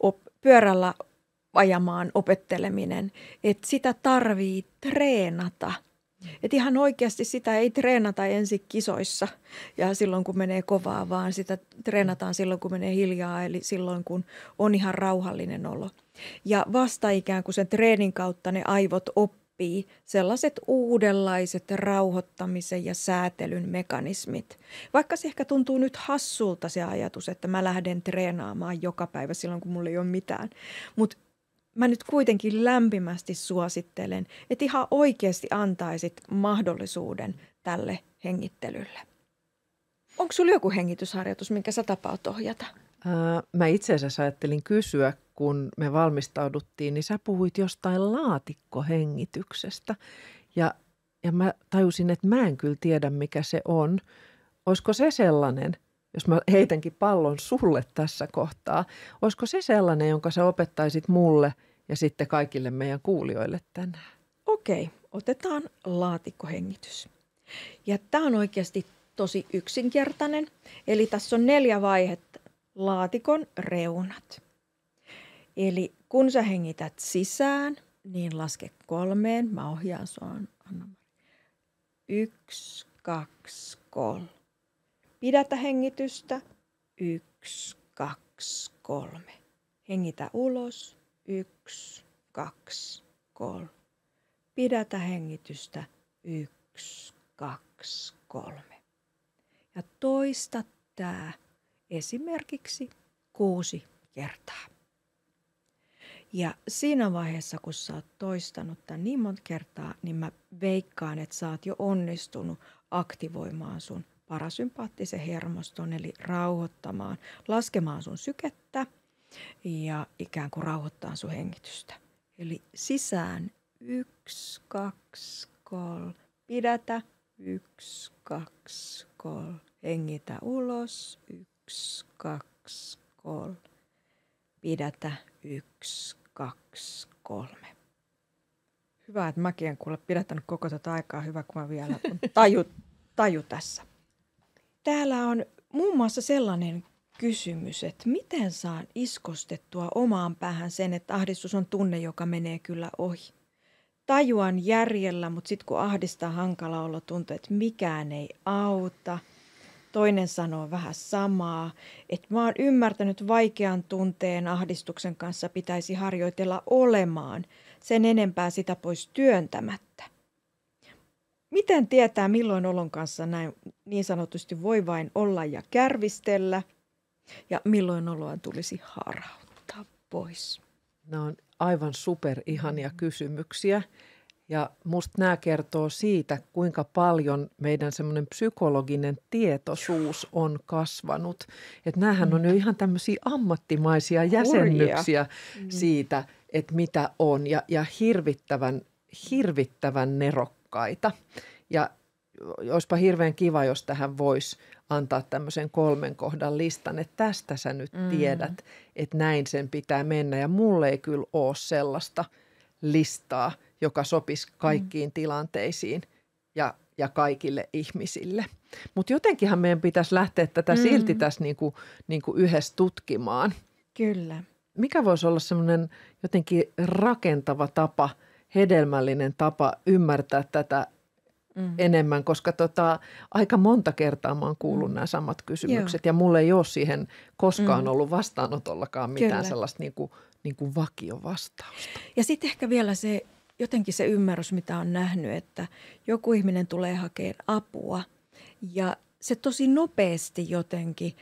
op, pyörällä ajamaan opetteleminen. Että sitä tarvii treenata. Et ihan oikeasti sitä ei treenata ensi kisoissa ja silloin kun menee kovaa, vaan sitä treenataan silloin kun menee hiljaa, eli silloin kun on ihan rauhallinen olo. Ja vasta ikään kuin sen treenin kautta ne aivot oppii oppii sellaiset uudenlaiset rauhoittamisen ja säätelyn mekanismit. Vaikka se ehkä tuntuu nyt hassulta se ajatus, että mä lähden treenaamaan joka päivä silloin, kun mulla ei ole mitään. Mutta mä nyt kuitenkin lämpimästi suosittelen, että ihan oikeasti antaisit mahdollisuuden tälle hengittelylle. Onko sulla joku hengitysharjoitus, minkä sä tapaat ohjata? mä itse asiassa ajattelin kysyä, kun me valmistauduttiin, niin sä puhuit jostain laatikkohengityksestä. Ja, ja mä tajusin, että mä en kyllä tiedä, mikä se on. Olisiko se sellainen, jos mä heitänkin pallon sulle tässä kohtaa, olisiko se sellainen, jonka sä opettaisit mulle ja sitten kaikille meidän kuulijoille tänään? Okei, otetaan laatikkohengitys. Ja tämä on oikeasti tosi yksinkertainen. Eli tässä on neljä vaihetta. Laatikon reunat. Eli kun sä hengität sisään, niin laske kolmeen. Mä ohjaan sua, anna Yksi, kaksi, kolme. Pidätä hengitystä. Yksi, kaksi, kolme. Hengitä ulos. Yksi, kaksi, kolme. Pidätä hengitystä. Yksi, kaksi, kolme. Ja toista tämä esimerkiksi kuusi kertaa. Ja siinä vaiheessa, kun sä oot toistanut tämän niin monta kertaa, niin mä veikkaan, että sä oot jo onnistunut aktivoimaan sun parasympaattisen hermoston, eli rauhoittamaan, laskemaan sun sykettä ja ikään kuin rauhoittamaan sun hengitystä. Eli sisään yksi, kaksi, kolme, pidätä, yksi, kaksi, kolme, hengitä ulos, yksi, kaksi, kolme, pidätä, yksi, kaksi, kolme. Hyvä, että mäkin en kuule pidättänyt koko tätä aikaa. Hyvä, kun mä vielä taju, taju tässä. Täällä on muun muassa sellainen kysymys, että miten saan iskostettua omaan päähän sen, että ahdistus on tunne, joka menee kyllä ohi. Tajuan järjellä, mutta sitten kun ahdistaa hankala olla tuntuu, että mikään ei auta – toinen sanoo vähän samaa, että mä oon ymmärtänyt vaikean tunteen ahdistuksen kanssa pitäisi harjoitella olemaan, sen enempää sitä pois työntämättä. Miten tietää, milloin olon kanssa näin niin sanotusti voi vain olla ja kärvistellä ja milloin oloa tulisi harauttaa pois? Nämä on aivan super ihania kysymyksiä. Ja musta nämä kertoo siitä, kuinka paljon meidän semmoinen psykologinen tietoisuus on kasvanut. Että näähän on jo ihan tämmöisiä ammattimaisia jäsennyksiä mm. siitä, että mitä on ja, ja hirvittävän, hirvittävän nerokkaita. Ja olisipa hirveän kiva, jos tähän voisi antaa tämmöisen kolmen kohdan listan, että tästä sä nyt mm. tiedät, että näin sen pitää mennä. Ja mulle ei kyllä ole sellaista listaa – joka sopisi mm. kaikkiin mm. tilanteisiin ja, ja kaikille ihmisille. Mutta jotenkinhan meidän pitäisi lähteä tätä mm. silti tässä niinku, niinku yhdessä tutkimaan. Kyllä. Mikä voisi olla semmoinen jotenkin rakentava tapa, hedelmällinen tapa ymmärtää tätä mm. enemmän, koska tota, aika monta kertaa mä oon kuullut mm. nämä samat kysymykset Joo. ja mulla ei ole siihen koskaan mm. ollut vastaanotollakaan mitään Kyllä. sellaista niin kuin, niin kuin vakiovastausta. Ja sitten ehkä vielä se jotenkin se ymmärrys, mitä on nähnyt, että joku ihminen tulee hakemaan apua ja se tosi nopeasti jotenkin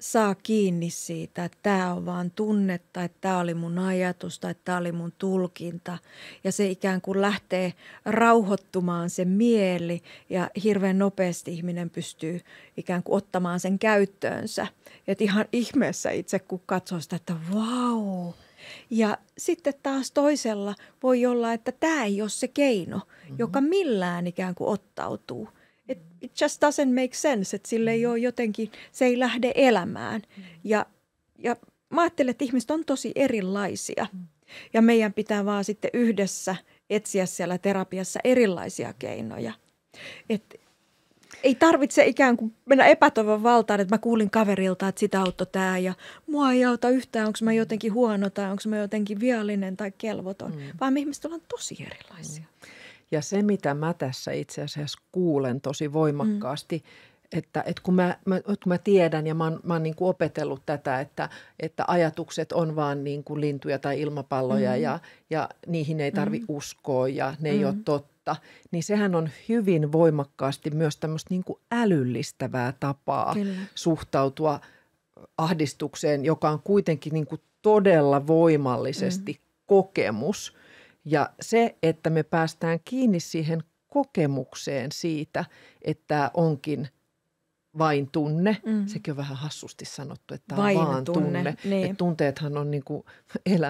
saa kiinni siitä, että tämä on vaan tunne tai tämä oli mun ajatus tai tämä oli mun tulkinta. Ja se ikään kuin lähtee rauhoittumaan se mieli ja hirveän nopeasti ihminen pystyy ikään kuin ottamaan sen käyttöönsä. Että ihan ihmeessä itse kun katsoo sitä, että vau, wow, ja sitten taas toisella voi olla, että tämä ei ole se keino, mm-hmm. joka millään ikään kuin ottautuu. It, it just doesn't make sense, että sille ei mhm. ole jotenkin, se ei lähde elämään. Mhm. Ja, ja mä ajattelen, että ihmiset on tosi erilaisia. Mhm. Ja meidän pitää vaan sitten yhdessä etsiä siellä terapiassa erilaisia keinoja. Että ei tarvitse ikään kuin mennä epätoivon valtaan, että mä kuulin kaverilta, että sitä auttoi tämä ja mua ei auta yhtään, onko mä jotenkin huono tai onko mä jotenkin viallinen tai kelvoton, mm. vaan me ihmiset ollaan tosi erilaisia. Mm. Ja se, mitä mä tässä itse asiassa kuulen tosi voimakkaasti, mm että, että kun, mä, mä, kun mä tiedän ja mä oon, mä oon niin kuin opetellut tätä, että, että ajatukset on vaan niin kuin lintuja tai ilmapalloja mm-hmm. ja, ja niihin ei tarvi mm-hmm. uskoa ja ne mm-hmm. ei ole mm-hmm. totta, niin sehän on hyvin voimakkaasti myös tämmöistä niin kuin älyllistävää tapaa Kyllä. suhtautua ahdistukseen, joka on kuitenkin niin kuin todella voimallisesti mm-hmm. kokemus. Ja se, että me päästään kiinni siihen kokemukseen siitä, että onkin – vain tunne. Mm. Sekin on vähän hassusti sanottu, että tämä vain on vaan tunne. tunne. Niin. Että tunteethan on niin kuin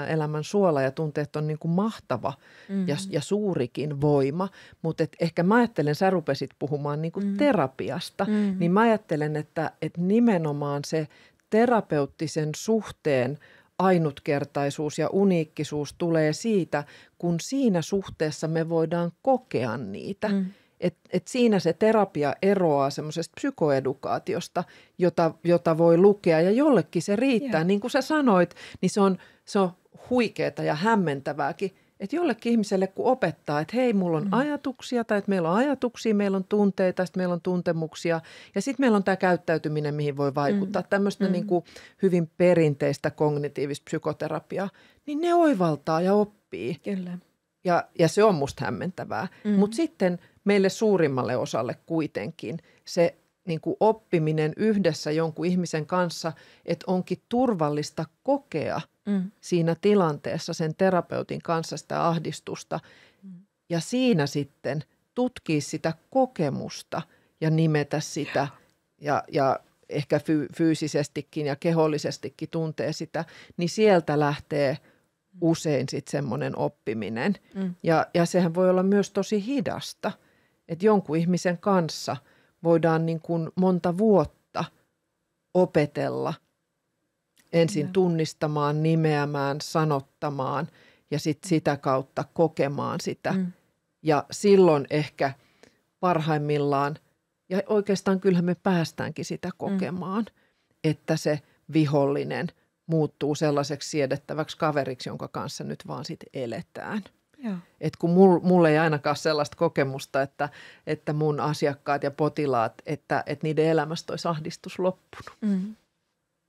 elämän suola ja tunteet on niin kuin mahtava mm. ja, mm-hmm. ja suurikin voima. Mutta ehkä mä ajattelen, sä rupesit puhumaan niin kuin mm. Mm-hmm. terapiasta, mm. niin mä ajattelen, että et nimenomaan se terapeuttisen suhteen ainutkertaisuus ja uniikkisuus tulee siitä, kun siinä suhteessa me voidaan kokea niitä. Mm et, et siinä se terapia eroaa semmoisesta psykoedukaatiosta, jota, jota voi lukea ja jollekin se riittää. Joo. Niin kuin sä sanoit, niin se on, se on huikeeta ja hämmentävääkin, että jollekin ihmiselle kun opettaa, että hei, mulla on mm. ajatuksia tai että meillä on ajatuksia, meillä on tunteita, sitten meillä on tuntemuksia ja sitten meillä on tämä käyttäytyminen, mihin voi vaikuttaa. Mm. Tämmöistä mm. niin hyvin perinteistä kognitiivista psykoterapiaa, niin ne oivaltaa ja oppii. Kyllä. Ja, ja se on musta hämmentävää. Mm. Mm-hmm. Mutta sitten meille suurimmalle osalle kuitenkin se niin kuin oppiminen yhdessä jonkun ihmisen kanssa, että onkin turvallista kokea mm. siinä tilanteessa sen terapeutin kanssa sitä ahdistusta mm. ja siinä sitten tutkii sitä kokemusta ja nimetä sitä ja, ja ehkä fyysisestikin ja kehollisestikin tuntee sitä, niin sieltä lähtee – Mm. usein sitten semmoinen oppiminen. Mm. Ja, ja sehän voi olla myös tosi hidasta, että jonkun ihmisen kanssa voidaan niin kuin monta vuotta opetella ensin mm. tunnistamaan, nimeämään, sanottamaan ja sitten mm. sitä kautta kokemaan sitä. Mm. Ja silloin ehkä parhaimmillaan, ja oikeastaan kyllähän me päästäänkin sitä mm. kokemaan, mm. että se vihollinen – muuttuu sellaiseksi siedettäväksi kaveriksi, jonka kanssa nyt vaan sit eletään. Et kun mulla ei ainakaan sellaista kokemusta, että, että mun asiakkaat ja potilaat, että, että niiden elämästä olisi ahdistus loppunut. Mm.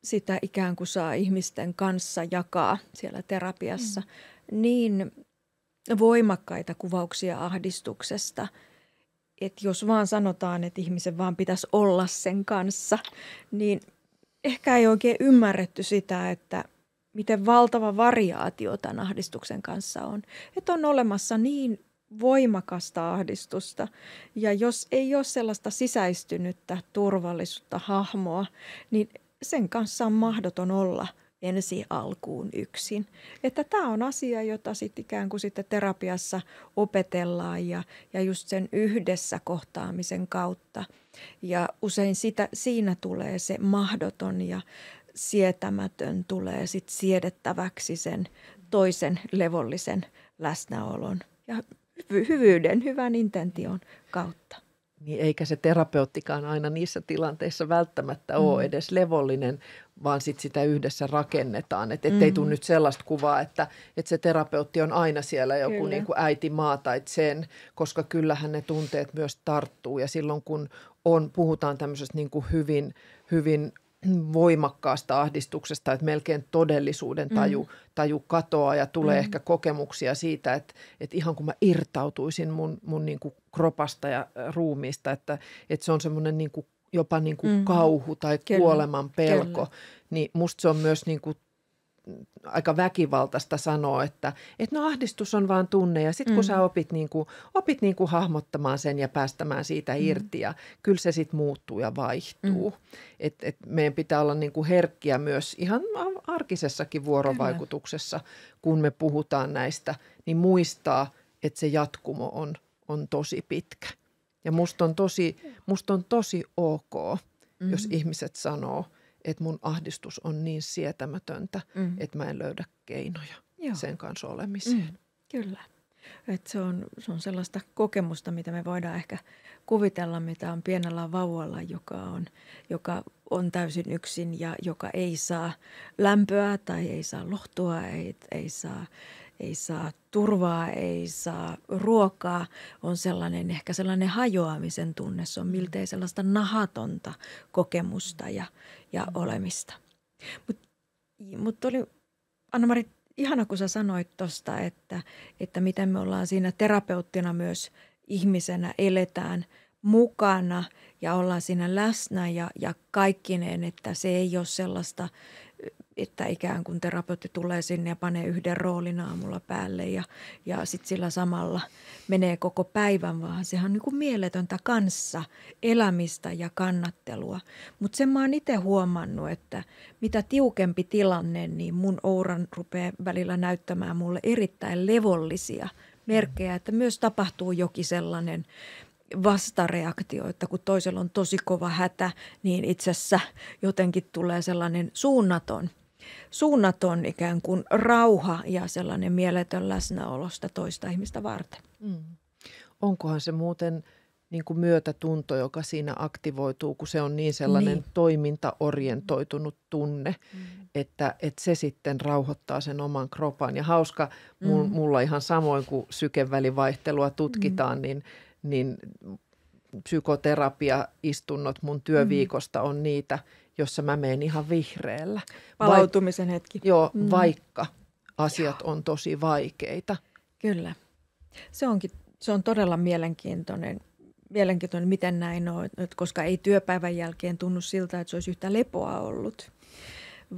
Sitä ikään kuin saa ihmisten kanssa jakaa siellä terapiassa. Mm. Niin voimakkaita kuvauksia ahdistuksesta, että jos vaan sanotaan, että ihmisen vaan pitäisi olla sen kanssa, niin – ehkä ei oikein ymmärretty sitä, että miten valtava variaatio tämän ahdistuksen kanssa on. Että on olemassa niin voimakasta ahdistusta. Ja jos ei ole sellaista sisäistynyttä turvallisuutta, hahmoa, niin sen kanssa on mahdoton olla – ensi alkuun yksin. Että tämä on asia, jota sitten ikään kuin sitten terapiassa opetellaan ja, ja just sen yhdessä kohtaamisen kautta. Ja usein sitä, siinä tulee se mahdoton ja sietämätön tulee sitten siedettäväksi sen toisen levollisen läsnäolon ja hyvyyden, hyvän intention kautta. Niin eikä se terapeuttikaan aina niissä tilanteissa välttämättä mm. edes levollinen, vaan sit sitä yhdessä rakennetaan. että ettei mm-hmm. tule mm. nyt sellaista kuvaa, että, että se terapeutti on aina siellä joku niin kuin äiti maa tai sen, koska kyllähän ne tunteet myös tarttuu. Ja silloin kun on, puhutaan tämmöisestä niin kuin hyvin, hyvin voimakkaasta ahdistuksesta, että melkein todellisuuden mm. taju, mm. taju katoaa ja tulee mm. ehkä kokemuksia siitä, että, että ihan kun mä irtautuisin mun, mun niin kuin kropasta ja ruumiista, että, että se on semmoinen niin kuin jopa niin kuin mm. kauhu tai kyllä, kuoleman pelko, kyllä. niin musta se on myös niin kuin aika väkivaltaista sanoa, että, että no ahdistus on vaan tunne ja sitten kun mm. sä mm-hmm. opit, niin kuin, opit niin kuin hahmottamaan sen ja päästämään siitä mm. irti ja kyllä se sitten muuttuu ja vaihtuu. Mm. Et, et meidän pitää olla niin kuin herkkiä myös ihan arkisessakin vuorovaikutuksessa, kyllä. kun me puhutaan näistä, niin muistaa, että se jatkumo on, on tosi pitkä. Ja musta on tosi, musta on tosi ok, mm-hmm. jos mhm. ihmiset sanoo, että mun ahdistus on niin sietämätöntä, mm-hmm. että mä en löydä keinoja Joo. sen kanssa olemiseen. Mm, kyllä. Et se, on, se on sellaista kokemusta, mitä me voidaan ehkä kuvitella, mitä on pienellä vauvalla, joka on, joka on täysin yksin ja joka ei saa lämpöä tai ei saa lohtua, ei, ei saa ei saa turvaa, ei saa ruokaa. On sellainen ehkä sellainen hajoamisen tunne, se on mm. miltei sellaista nahatonta kokemusta ja, ja mm. olemista. Mutta mut oli, Anna-Mari, ihana kun sä sanoit tuosta, että, että miten me ollaan siinä terapeuttina myös ihmisenä eletään mukana ja ollaan siinä läsnä ja, ja kaikkineen, että se ei ole sellaista – että ikään kuin terapeutti tulee sinne ja panee yhden roolin aamulla päälle ja, ja sitten sillä samalla menee koko päivän, vaan sehän on niin kuin mieletöntä kanssa elämistä ja kannattelua. Mutta sen mä oon itse huomannut, että mitä tiukempi tilanne, niin mun ouran rupeaa välillä näyttämään mulle erittäin levollisia merkkejä, että myös tapahtuu jokin sellainen vastareaktio, että kun toisella on tosi kova hätä, niin itsessä jotenkin tulee sellainen suunnaton suunnaton ikään kuin rauha ja sellainen mieletön läsnäolosta toista ihmistä varten. Mm. Onkohan se muuten niin kuin myötätunto, joka siinä aktivoituu, kun se on niin sellainen niin. toimintaorientoitunut mm. tunne, mm. että, että se sitten rauhoittaa sen oman kropan. Ja hauska, mm. mulla ihan samoin kuin sykevälivaihtelua tutkitaan, mm. niin, niin psykoterapiaistunnot mun työviikosta on niitä jossa mä menen ihan vihreällä. Palautumisen Vaik- hetki. Joo, mm. vaikka asiat on tosi vaikeita. Kyllä. Se, onkin, se on todella mielenkiintoinen, mielenkiintoinen, miten näin on, koska ei työpäivän jälkeen tunnu siltä, että se olisi yhtä lepoa ollut.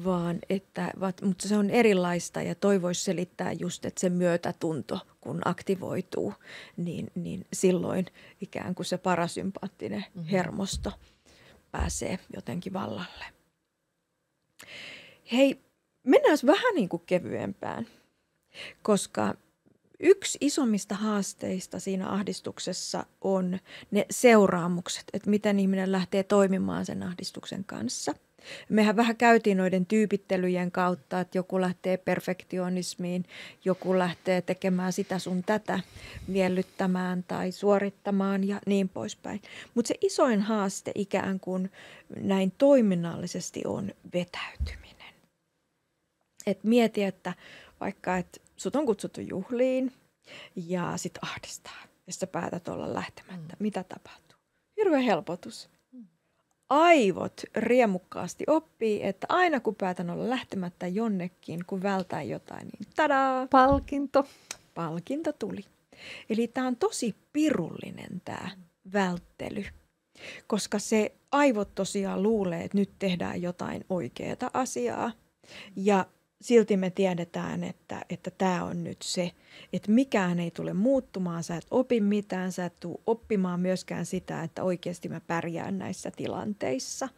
Vaan että, mutta se on erilaista ja toivoisi selittää just, että se myötätunto, kun aktivoituu, niin, niin silloin ikään kuin se parasympaattinen mm-hmm. hermosto – pääsee jotenkin vallalle. Hei, mennään vähän niin kuin kevyempään, koska yksi isommista haasteista siinä ahdistuksessa on ne seuraamukset, että miten ihminen lähtee toimimaan sen ahdistuksen kanssa – Mehän vähän käytiin noiden tyypittelyjen kautta, että joku lähtee perfektionismiin, joku lähtee tekemään sitä sun tätä, miellyttämään tai suorittamaan ja niin poispäin. Mutta se isoin haaste ikään kuin näin toiminnallisesti on vetäytyminen. Et mieti, että vaikka et sut on kutsuttu juhliin ja sit ahdistaa, jos sä päätät olla lähtemättä. Mm. Mitä tapahtuu? Hirveä helpotus aivot riemukkaasti oppii, että aina kun päätän olla lähtemättä jonnekin, kun vältää jotain, niin tadaa! Palkinto. Palkinto tuli. Eli tämä on tosi pirullinen tämä välttely, koska se aivot tosiaan luulee, että nyt tehdään jotain oikeaa asiaa. Ja silti me tiedetään, että, että tämä on nyt se, että mikään ei tule muuttumaan, sä et opi mitään, sä et tule oppimaan myöskään sitä, että oikeasti mä pärjään näissä tilanteissa.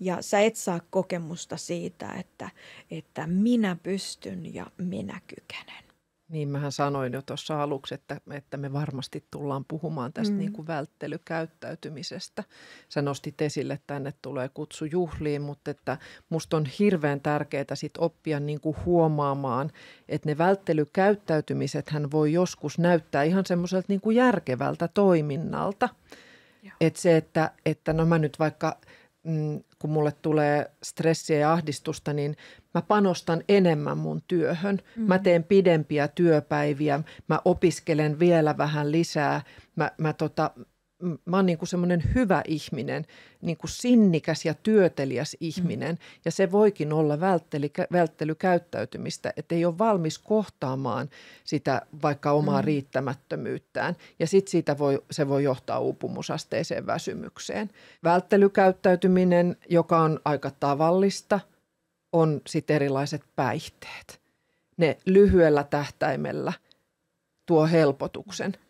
Ja sä et saa kokemusta siitä, että, että minä pystyn ja minä kykenen. Niin mähän sanoin jo tuossa aluksi, että, että me varmasti tullaan puhumaan tästä mm. niin kuin välttelykäyttäytymisestä. Sä nostit esille, että tänne tulee kutsu juhliin, mutta että musta on hirveän tärkeää sit oppia niin kuin huomaamaan, että ne välttelykäyttäytymiset hän voi joskus näyttää ihan semmoiselta niin järkevältä toiminnalta. Että se, että, että no mä nyt vaikka – Mm, kun mulle tulee stressiä ja ahdistusta, niin mä panostan enemmän mun työhön. Mm-hmm. Mä teen pidempiä työpäiviä, mä opiskelen vielä vähän lisää, mä, mä tota, mä oon niinku semmoinen hyvä ihminen, niin kuin sinnikäs ja työteliäs mm. ihminen. Mm. Ja se voikin olla vältteli, välttelykäyttäytymistä, että ei ole valmis kohtaamaan sitä vaikka omaa mm. riittämättömyyttään. Ja sitten siitä voi, se voi johtaa uupumusasteeseen väsymykseen. Välttelykäyttäytyminen, joka on aika tavallista, on sitten erilaiset päihteet. Ne lyhyellä tähtäimellä tuo helpotuksen –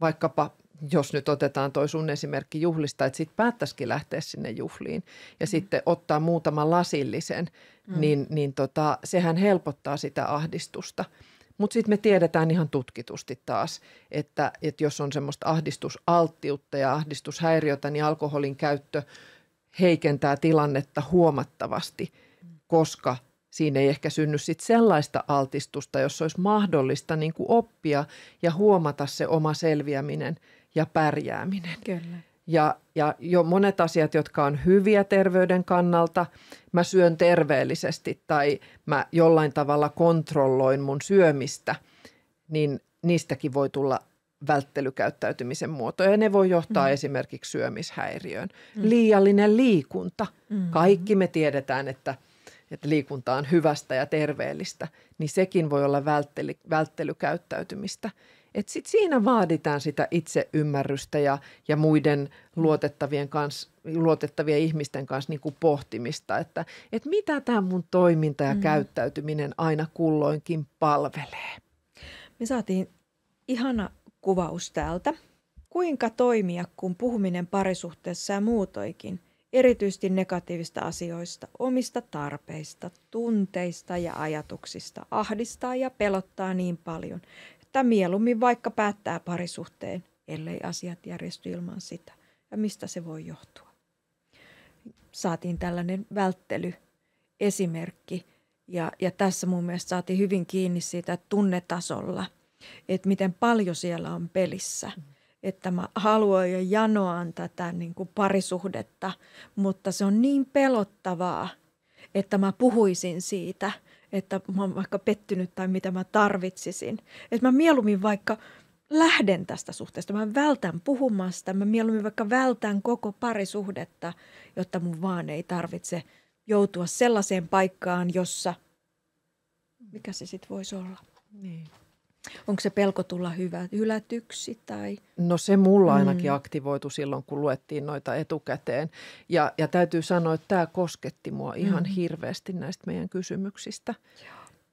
vaikkapa jos nyt otetaan toi sun esimerkki juhlista, että sitten päättäisikin lähteä sinne juhliin ja mm. sitten ottaa muutaman lasillisen, mm. niin, niin tota, sehän helpottaa sitä ahdistusta. Mutta sitten me tiedetään ihan tutkitusti taas, että, että jos on semmoista ahdistusalttiutta ja ahdistushäiriötä, niin alkoholin käyttö heikentää tilannetta huomattavasti, mm. koska siinä ei ehkä synny sit sellaista altistusta, jos olisi mahdollista niin oppia ja huomata se oma selviäminen – ja pärjääminen. Kyllä. Ja, ja jo monet asiat, jotka on hyviä terveyden kannalta, mä syön terveellisesti tai mä jollain tavalla kontrolloin mun syömistä, niin niistäkin voi tulla välttelykäyttäytymisen muotoja. Ja ne voi johtaa mm. esimerkiksi syömishäiriöön. Mm. Liiallinen liikunta. Mm. Kaikki me tiedetään, että, että liikunta on hyvästä ja terveellistä, niin sekin voi olla vältteli, välttelykäyttäytymistä. Et sit siinä vaaditaan sitä itseymmärrystä ja, ja muiden luotettavien, kans, luotettavien ihmisten kanssa niinku pohtimista, että et mitä tämä mun toiminta ja mm. käyttäytyminen aina kulloinkin palvelee. Me saatiin ihana kuvaus täältä. Kuinka toimia, kun puhuminen parisuhteessa ja muutoikin, erityisesti negatiivista asioista, omista tarpeista, tunteista ja ajatuksista, ahdistaa ja pelottaa niin paljon, tai mieluummin vaikka päättää parisuhteen, ellei asiat järjesty ilman sitä. Ja mistä se voi johtua? Saatiin tällainen välttely esimerkki ja, ja tässä mun mielestä saatiin hyvin kiinni siitä tunnetasolla, että miten paljon siellä on pelissä. Mm että mä haluan ja janoan tätä niin kuin parisuhdetta, mutta se on niin pelottavaa, että mä puhuisin siitä että mä oon vaikka pettynyt tai mitä mä tarvitsisin. Että mä mieluummin vaikka lähden tästä suhteesta, mä vältän puhumasta, mä mieluummin vaikka vältän koko parisuhdetta, jotta mun vaan ei tarvitse joutua sellaiseen paikkaan, jossa, mikä se sitten voisi olla. Niin. Onko se pelko tulla hyvä, hylätyksi? Tai? No se mulla mm. ainakin mm. aktivoitu silloin, kun luettiin noita etukäteen. Ja, ja täytyy sanoa, että tämä kosketti mua ihan mm. hirveästi näistä meidän kysymyksistä.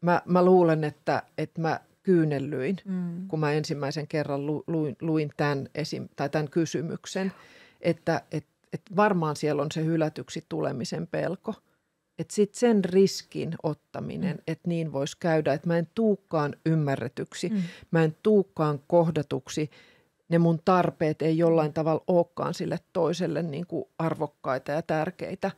Mä, mä luulen, että, että mä kyynellyin, mm. kun mä ensimmäisen kerran luin, luin tämän, esim, tai tämän kysymyksen, Joo. että että et varmaan siellä on se hylätyksi tulemisen pelko – että sitten sen riskin ottaminen, mm. että niin voisi käydä, että mä en tuukkaan ymmärretyksi, mm. mä en tuukkaan kohdatuksi, ne mun tarpeet ei jollain tavalla olekaan sille toiselle niin kuin arvokkaita ja tärkeitä,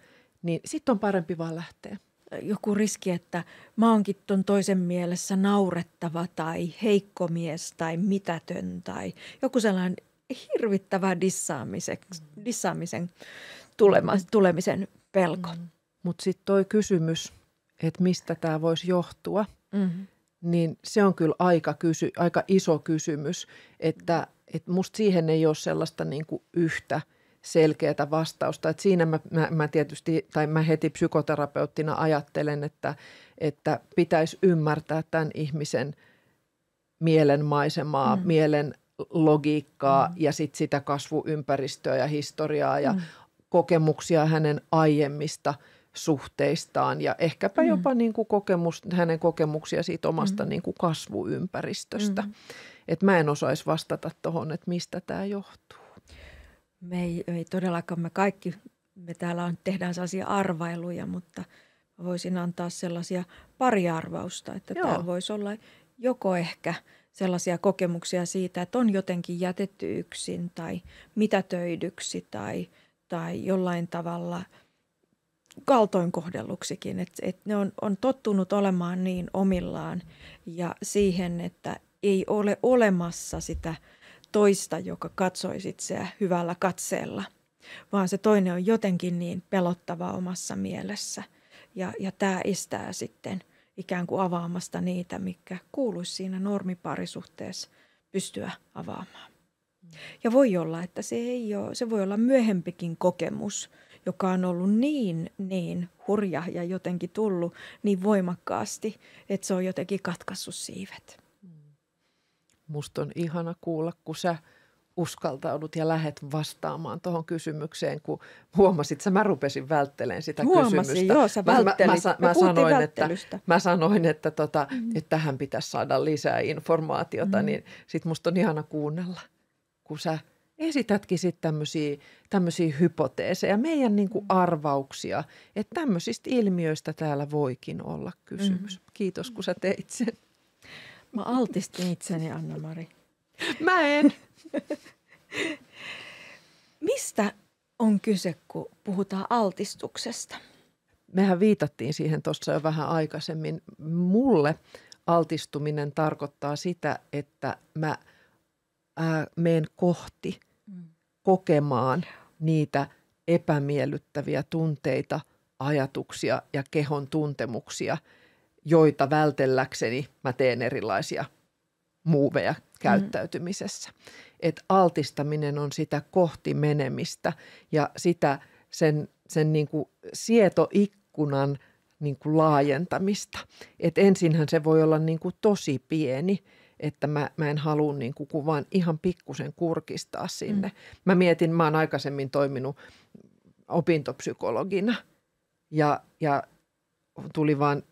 niin sitten on parempi vaan lähteä. Joku riski, että mä oonkin ton toisen mielessä naurettava tai heikko mies tai mitätön tai joku sellainen hirvittävä dissaamisen, dissaamisen mm. tulemisen pelko. Mm. Mutta sitten toi kysymys, että mistä tämä voisi johtua, mm-hmm. niin se on kyllä aika, kysy, aika iso kysymys. Että et musta siihen ei ole sellaista niinku yhtä selkeää vastausta. Et siinä mä, mä, mä tietysti, tai mä heti psykoterapeuttina ajattelen, että, että pitäisi ymmärtää tämän ihmisen mielenmaisemaa, mm. mielen logiikkaa mm. ja sit sitä kasvuympäristöä ja historiaa ja mm. kokemuksia hänen aiemmista – suhteistaan ja ehkäpä mm. jopa mm. niin kuin kokemus, hänen kokemuksia siitä omasta mm. niin kuin kasvuympäristöstä. Mm. Et mä en osaisi vastata tuohon, että mistä tämä johtuu. Me ei, ei todellakaan, me kaikki, me täällä on, tehdään sellaisia arvailuja, mutta voisin antaa sellaisia pari arvausta, että Joo. tämä voisi olla joko ehkä sellaisia kokemuksia siitä, että on jotenkin jätetty yksin tai mitätöidyksi tai, tai jollain tavalla – kaltoin kohdelluksikin. Et, et ne on, on tottunut olemaan niin omillaan ja siihen, että ei ole olemassa sitä toista, joka katsoisi itseä hyvällä katseella, vaan se toinen on jotenkin niin pelottava omassa mielessä. Ja, ja tämä estää sitten ikään kuin avaamasta niitä, mikä kuuluisi siinä normiparisuhteessa pystyä avaamaan. Ja voi olla, että se, ei ole, se voi olla myöhempikin kokemus – joka on ollut niin, niin hurja ja jotenkin tullut niin voimakkaasti, että se on jotenkin katkaissut siivet. Musta on ihana kuulla, kun sä uskaltaudut ja lähet vastaamaan tuohon kysymykseen, kun huomasit, että mä rupesin välttelemään sitä Huomasin, kysymystä. joo, sä välttelit. Mä, mä, mä, mä sanoin, että, mä sanoin, että, tota, mm. että tähän pitäisi saada lisää informaatiota, mm. niin sit musta on ihana kuunnella, kun sä – esitätkin sitten tämmöisiä hypoteeseja, meidän niin kuin mm. arvauksia, että tämmöisistä ilmiöistä täällä voikin olla kysymys. Mm-hmm. Kiitos, kun sä teit sen. Mä altistin itseni, Anna-Mari. Mä en. Mistä on kyse, kun puhutaan altistuksesta? Mehän viitattiin siihen tuossa jo vähän aikaisemmin. Mulle altistuminen tarkoittaa sitä, että mä – ää, meen kohti – kokemaan niitä epämiellyttäviä tunteita, ajatuksia ja kehon tuntemuksia, joita vältelläkseni mä teen erilaisia muuveja mm. käyttäytymisessä. Mm. Et altistaminen on sitä kohti menemistä ja sitä sen, sen niin kuin sietoikkunan niin kuin laajentamista. Et ensinhän se voi olla niin kuin tosi pieni – että mä, mä en halua niin kuin kuvan ihan pikkusen kurkistaa sinne. Mm. Mä mietin, mä oon aikaisemmin toiminut opintopsykologina ja, ja tuli vaan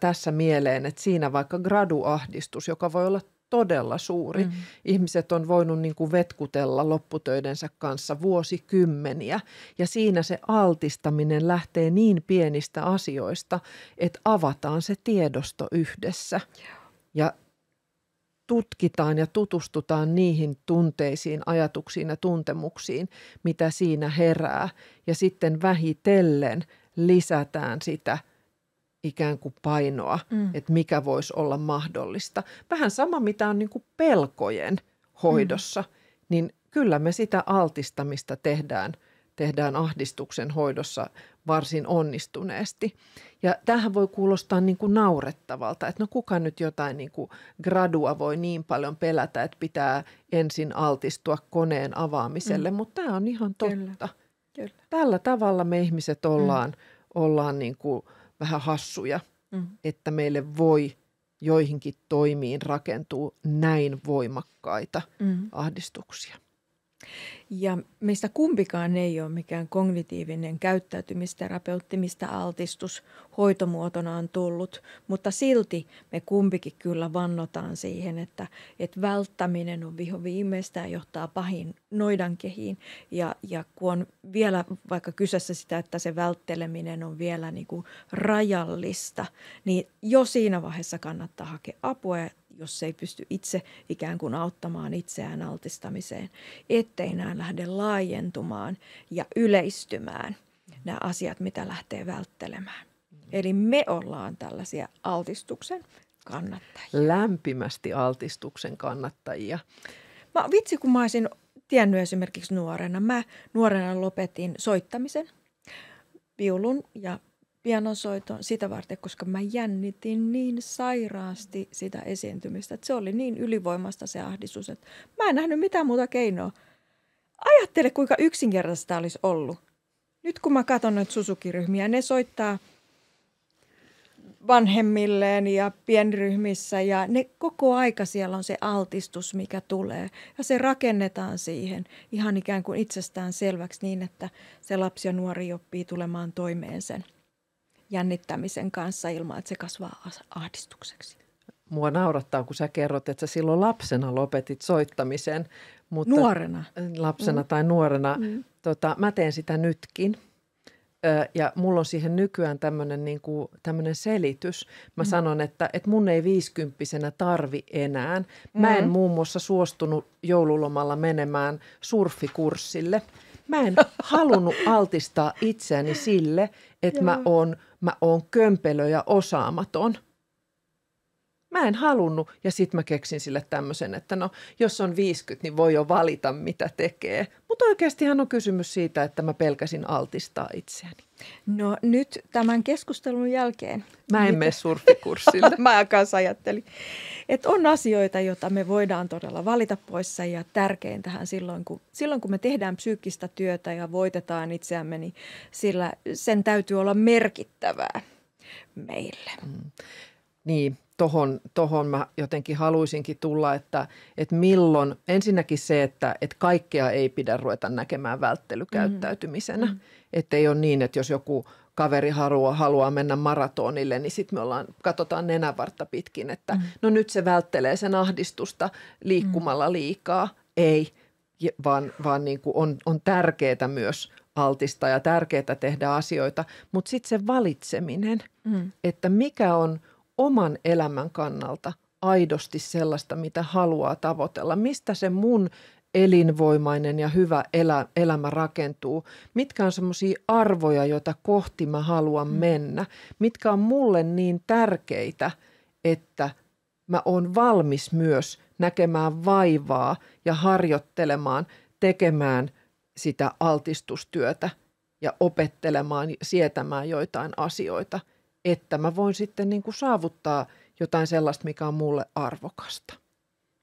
tässä mieleen, että siinä vaikka graduahdistus, joka voi olla todella suuri. Mm. Ihmiset on voinut niin kuin vetkutella lopputöidensä kanssa vuosikymmeniä ja siinä se altistaminen lähtee niin pienistä asioista, että avataan se tiedosto yhdessä. Ja tutkitaan ja tutustutaan niihin tunteisiin, ajatuksiin ja tuntemuksiin, mitä siinä herää. Ja sitten vähitellen lisätään sitä ikään kuin painoa, mm. että mikä voisi olla mahdollista. Vähän sama, mitä on niin kuin pelkojen hoidossa, mm. niin kyllä me sitä altistamista tehdään – tehdään ahdistuksen hoidossa varsin onnistuneesti. Ja tähän voi kuulostaa niin kuin naurettavalta, että no kuka nyt jotain niin kuin gradua voi niin paljon pelätä, että pitää ensin altistua koneen avaamiselle, mm. mutta tämä on ihan totta. Kyllä. Kyllä. Tällä tavalla me ihmiset mm. ollaan, mm. ollaan niin kuin vähän hassuja, mm. että meille voi joihinkin toimiin rakentuu näin voimakkaita mm. ahdistuksia. Ja meistä kumpikaan ei ole mikään kognitiivinen käyttäytymisterapeutti, mistä altistus hoitomuotona on tullut, mutta silti me kumpikin kyllä vannotaan siihen, että, että välttäminen on viho viimeistään johtaa pahin noidan kehiin Ja, ja kun on vielä vaikka kyseessä sitä, että se vältteleminen on vielä niin kuin rajallista, niin jo siinä vaiheessa kannattaa hakea apua ja jos ei pysty itse ikään kuin auttamaan itseään altistamiseen, ettei nämä lähde laajentumaan ja yleistymään nämä asiat, mitä lähtee välttelemään. Mm. Eli me ollaan tällaisia altistuksen kannattajia. Lämpimästi altistuksen kannattajia. Mä, vitsi, kun mä olisin tiennyt esimerkiksi nuorena. Mä nuorena lopetin soittamisen, viulun ja pianosoiton sitä varten, koska mä jännitin niin sairaasti sitä esiintymistä. Että se oli niin ylivoimasta se ahdistus, että mä en nähnyt mitään muuta keinoa. Ajattele, kuinka yksinkertaista olisi ollut. Nyt kun mä katson noita susukiryhmiä, ne soittaa vanhemmilleen ja pienryhmissä ja ne koko aika siellä on se altistus, mikä tulee. Ja se rakennetaan siihen ihan ikään kuin itsestään selväksi niin, että se lapsi ja nuori oppii tulemaan toimeen sen – jännittämisen kanssa ilman, että se kasvaa ahdistukseksi. Mua naurattaa, kun sä kerrot, että sä silloin lapsena lopetit soittamisen. Mutta nuorena. Lapsena mm. tai nuorena. Mm. Tota, mä teen sitä nytkin. Ö, ja mulla on siihen nykyään tämmöinen niin selitys. Mä mm. sanon, että, että mun ei viisikymppisenä tarvi enää. Mä en mm. muun muassa suostunut joululomalla menemään surfikurssille – mä en halunnut altistaa itseäni sille, että Joo. mä oon, mä oon kömpelö ja osaamaton – mä en halunnut. Ja sitten mä keksin sille tämmöisen, että no jos on 50, niin voi jo valita mitä tekee. Mutta oikeastihan on kysymys siitä, että mä pelkäsin altistaa itseäni. No nyt tämän keskustelun jälkeen. Mä en mene surfikurssille. mä kanssa ajattelin. Että on asioita, joita me voidaan todella valita poissa ja tärkein tähän silloin kun, silloin, kun me tehdään psyykkistä työtä ja voitetaan itseämme, niin sillä sen täytyy olla merkittävää meille. Mm. Niin, tohon, tohon mä jotenkin haluaisinkin tulla, että, että milloin, ensinnäkin se, että, että kaikkea ei pidä ruveta näkemään välttelykäyttäytymisenä. Mm. mm. Että ei ole niin, että jos joku kaveri haluaa, haluaa mennä maratonille, niin sitten me ollaan, katsotaan nenävartta pitkin, että mm. no nyt se välttelee sen ahdistusta liikkumalla mm. liikaa. Ei, vaan, vaan niin kuin on, on tärkeää myös altistaa ja tärkeää tehdä asioita, mutta sitten se valitseminen, mm. että mikä on – oman elämän kannalta aidosti sellaista, mitä haluaa tavoitella? Mistä se mun elinvoimainen ja hyvä elä, elämä rakentuu? Mitkä on semmoisia arvoja, joita kohti mä haluan mm. mennä? Mitkä on mulle niin tärkeitä, että mä oon valmis myös näkemään vaivaa ja harjoittelemaan, tekemään sitä altistustyötä ja opettelemaan, sietämään joitain asioita – että mä voin sitten niin kuin saavuttaa jotain sellaista, mikä on mulle arvokasta.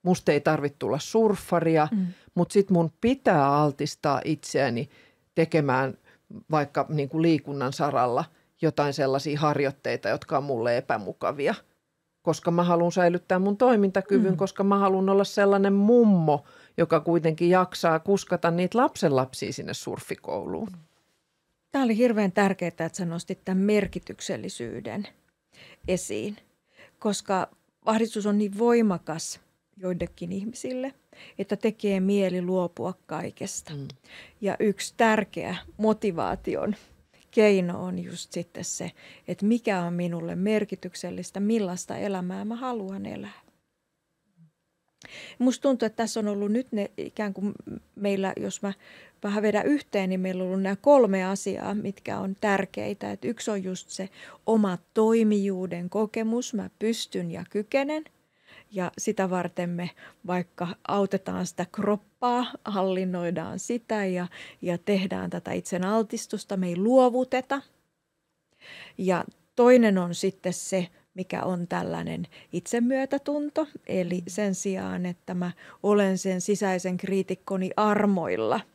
Musta ei tarvitse tulla surffaria, mm. mutta sitten mun pitää altistaa itseäni tekemään vaikka niin kuin liikunnan saralla jotain sellaisia harjoitteita, jotka on mulle epämukavia, koska mä haluan säilyttää mun toimintakyvyn, mm. koska mä haluan olla sellainen mummo, joka kuitenkin jaksaa kuskata niitä lapsenlapsia sinne surfikouluun. Mm tämä oli hirveän tärkeää, että sä nostit tämän merkityksellisyyden esiin, koska ahdistus on niin voimakas joidenkin ihmisille, että tekee mieli luopua kaikesta. Mm. Ja yksi tärkeä motivaation keino on just sitten se, että mikä on minulle merkityksellistä, millaista elämää mä haluan elää. Musta tuntuu, että tässä on ollut nyt ne ikään kuin meillä, jos mä vähän vedä yhteen, niin meillä on ollut nämä kolme asiaa, mitkä on tärkeitä. Et yksi on just se oma toimijuuden kokemus, mä pystyn ja kykenen. Ja sitä varten me vaikka autetaan sitä kroppaa, hallinnoidaan sitä ja, ja tehdään tätä itsen altistusta, me ei luovuteta. Ja toinen on sitten se, mikä on tällainen itsemyötätunto, eli sen sijaan, että mä olen sen sisäisen kriitikkoni armoilla –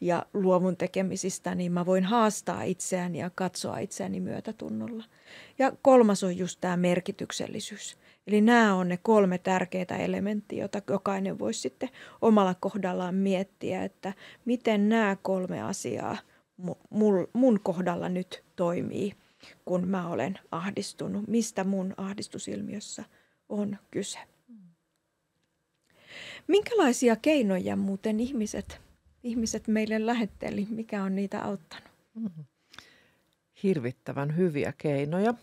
ja luovun tekemisistä, niin mä voin haastaa itseäni ja katsoa itseäni myötätunnolla. Ja kolmas on just tämä merkityksellisyys. Eli nämä on ne kolme tärkeää elementtiä, joita jokainen voisi sitten omalla kohdallaan miettiä, että miten nämä kolme asiaa mun kohdalla nyt toimii, kun mä olen ahdistunut, mistä mun ahdistusilmiössä on kyse. Mm. Minkälaisia keinoja muuten ihmiset ihmiset meille lähetteli, mikä on niitä auttanut. Mm-hmm. Hirvittävän hyviä keinoja.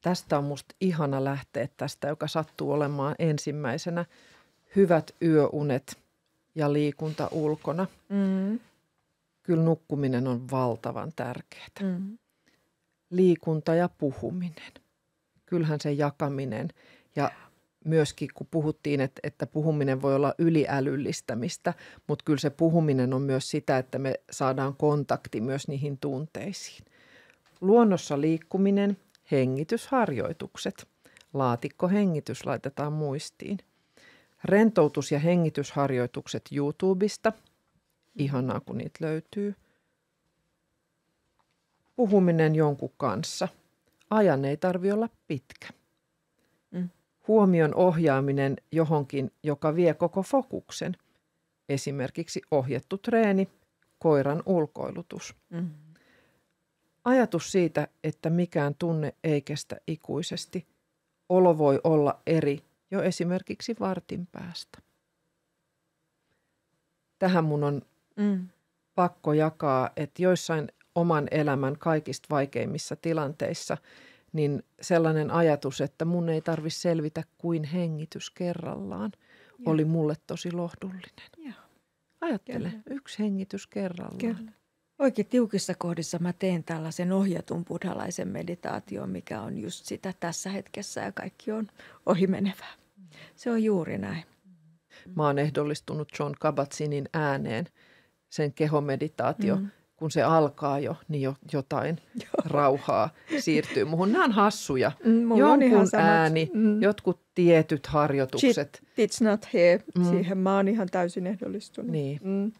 Tästä on musta ihana lähteä tästä, joka sattuu olemaan ensimmäisenä. Hyvät yöunet ja liikunta ulkona. Mm. Kyllä nukkuminen on valtavan tärkeää. Mm. Liikunta ja puhuminen. Kyllähän se jakaminen ja myöskin, kun puhuttiin, että, että puhuminen voi olla yliälyllistämistä, mutta kyllä se puhuminen on myös sitä, että me saadaan kontakti myös niihin tunteisiin. Luonnossa liikkuminen, hengitysharjoitukset. laatikko hengitys laitetaan muistiin. Rentoutus- ja hengitysharjoitukset YouTubesta. Ihanaa, kun niitä löytyy. Puhuminen jonkun kanssa. Ajan ei tarvi olla pitkä huomion ohjaaminen johonkin, joka vie koko fokuksen. Esimerkiksi ohjattu treeni, koiran ulkoilutus. Mm-hmm. Ajatus siitä, että mikään tunne ei kestä ikuisesti. Olo voi olla eri jo esimerkiksi vartin päästä. Tähän mun on mm. pakko jakaa, että joissain oman elämän kaikista vaikeimmissa tilanteissa – niin sellainen ajatus, että mun ei tarvi selvitä kuin hengitys kerrallaan, Joo. oli mulle tosi lohdullinen. Joo. Ajattele, Kyllä. yksi hengitys kerrallaan. Kyllä. Oikein tiukissa kohdissa mä teen tällaisen ohjatun buddhalaisen meditaation, mikä on just sitä tässä hetkessä ja kaikki on ohimenevää. Se on juuri näin. Mä oon ehdollistunut John kabat zinnin ääneen, sen kehomeditaatio. Mm-hmm kun se alkaa jo, niin jo, jotain rauhaa siirtyy muhun. Nämä on hassuja. Mm, Jonkun on ihan ääni, mm. jotkut tietyt harjoitukset. Shit, it's not here. Mm. Siihen mä oon ihan täysin ehdollistunut. Niin. Mm.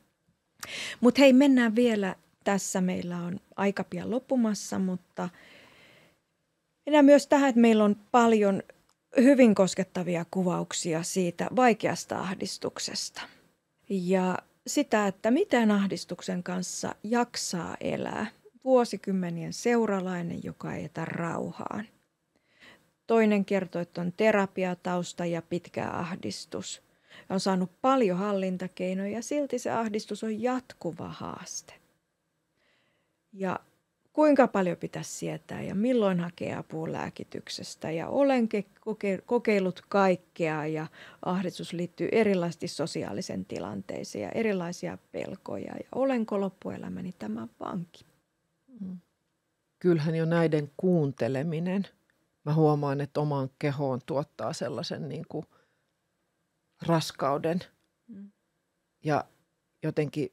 Mutta hei, mennään vielä. Tässä meillä on aika pian loppumassa, mutta mennään myös tähän, että meillä on paljon hyvin koskettavia kuvauksia siitä vaikeasta ahdistuksesta. Ja sitä, että miten ahdistuksen kanssa jaksaa elää vuosikymmenien seuralainen, joka ei etä rauhaan. Toinen kertoi, että on terapiatausta ja pitkä ahdistus. On saanut paljon hallintakeinoja ja silti se ahdistus on jatkuva haaste. Ja kuinka paljon pitäisi sietää ja milloin hakea apua lääkityksestä. Ja olen kokeillut kaikkea ja ahdistus liittyy erilaisesti sosiaalisen tilanteisiin ja erilaisia pelkoja. Ja olenko loppuelämäni tämä vanki? Mm. Kyllähän jo näiden kuunteleminen, mä huomaan, että omaan kehoon tuottaa sellaisen niin kuin raskauden. Mm. Ja jotenkin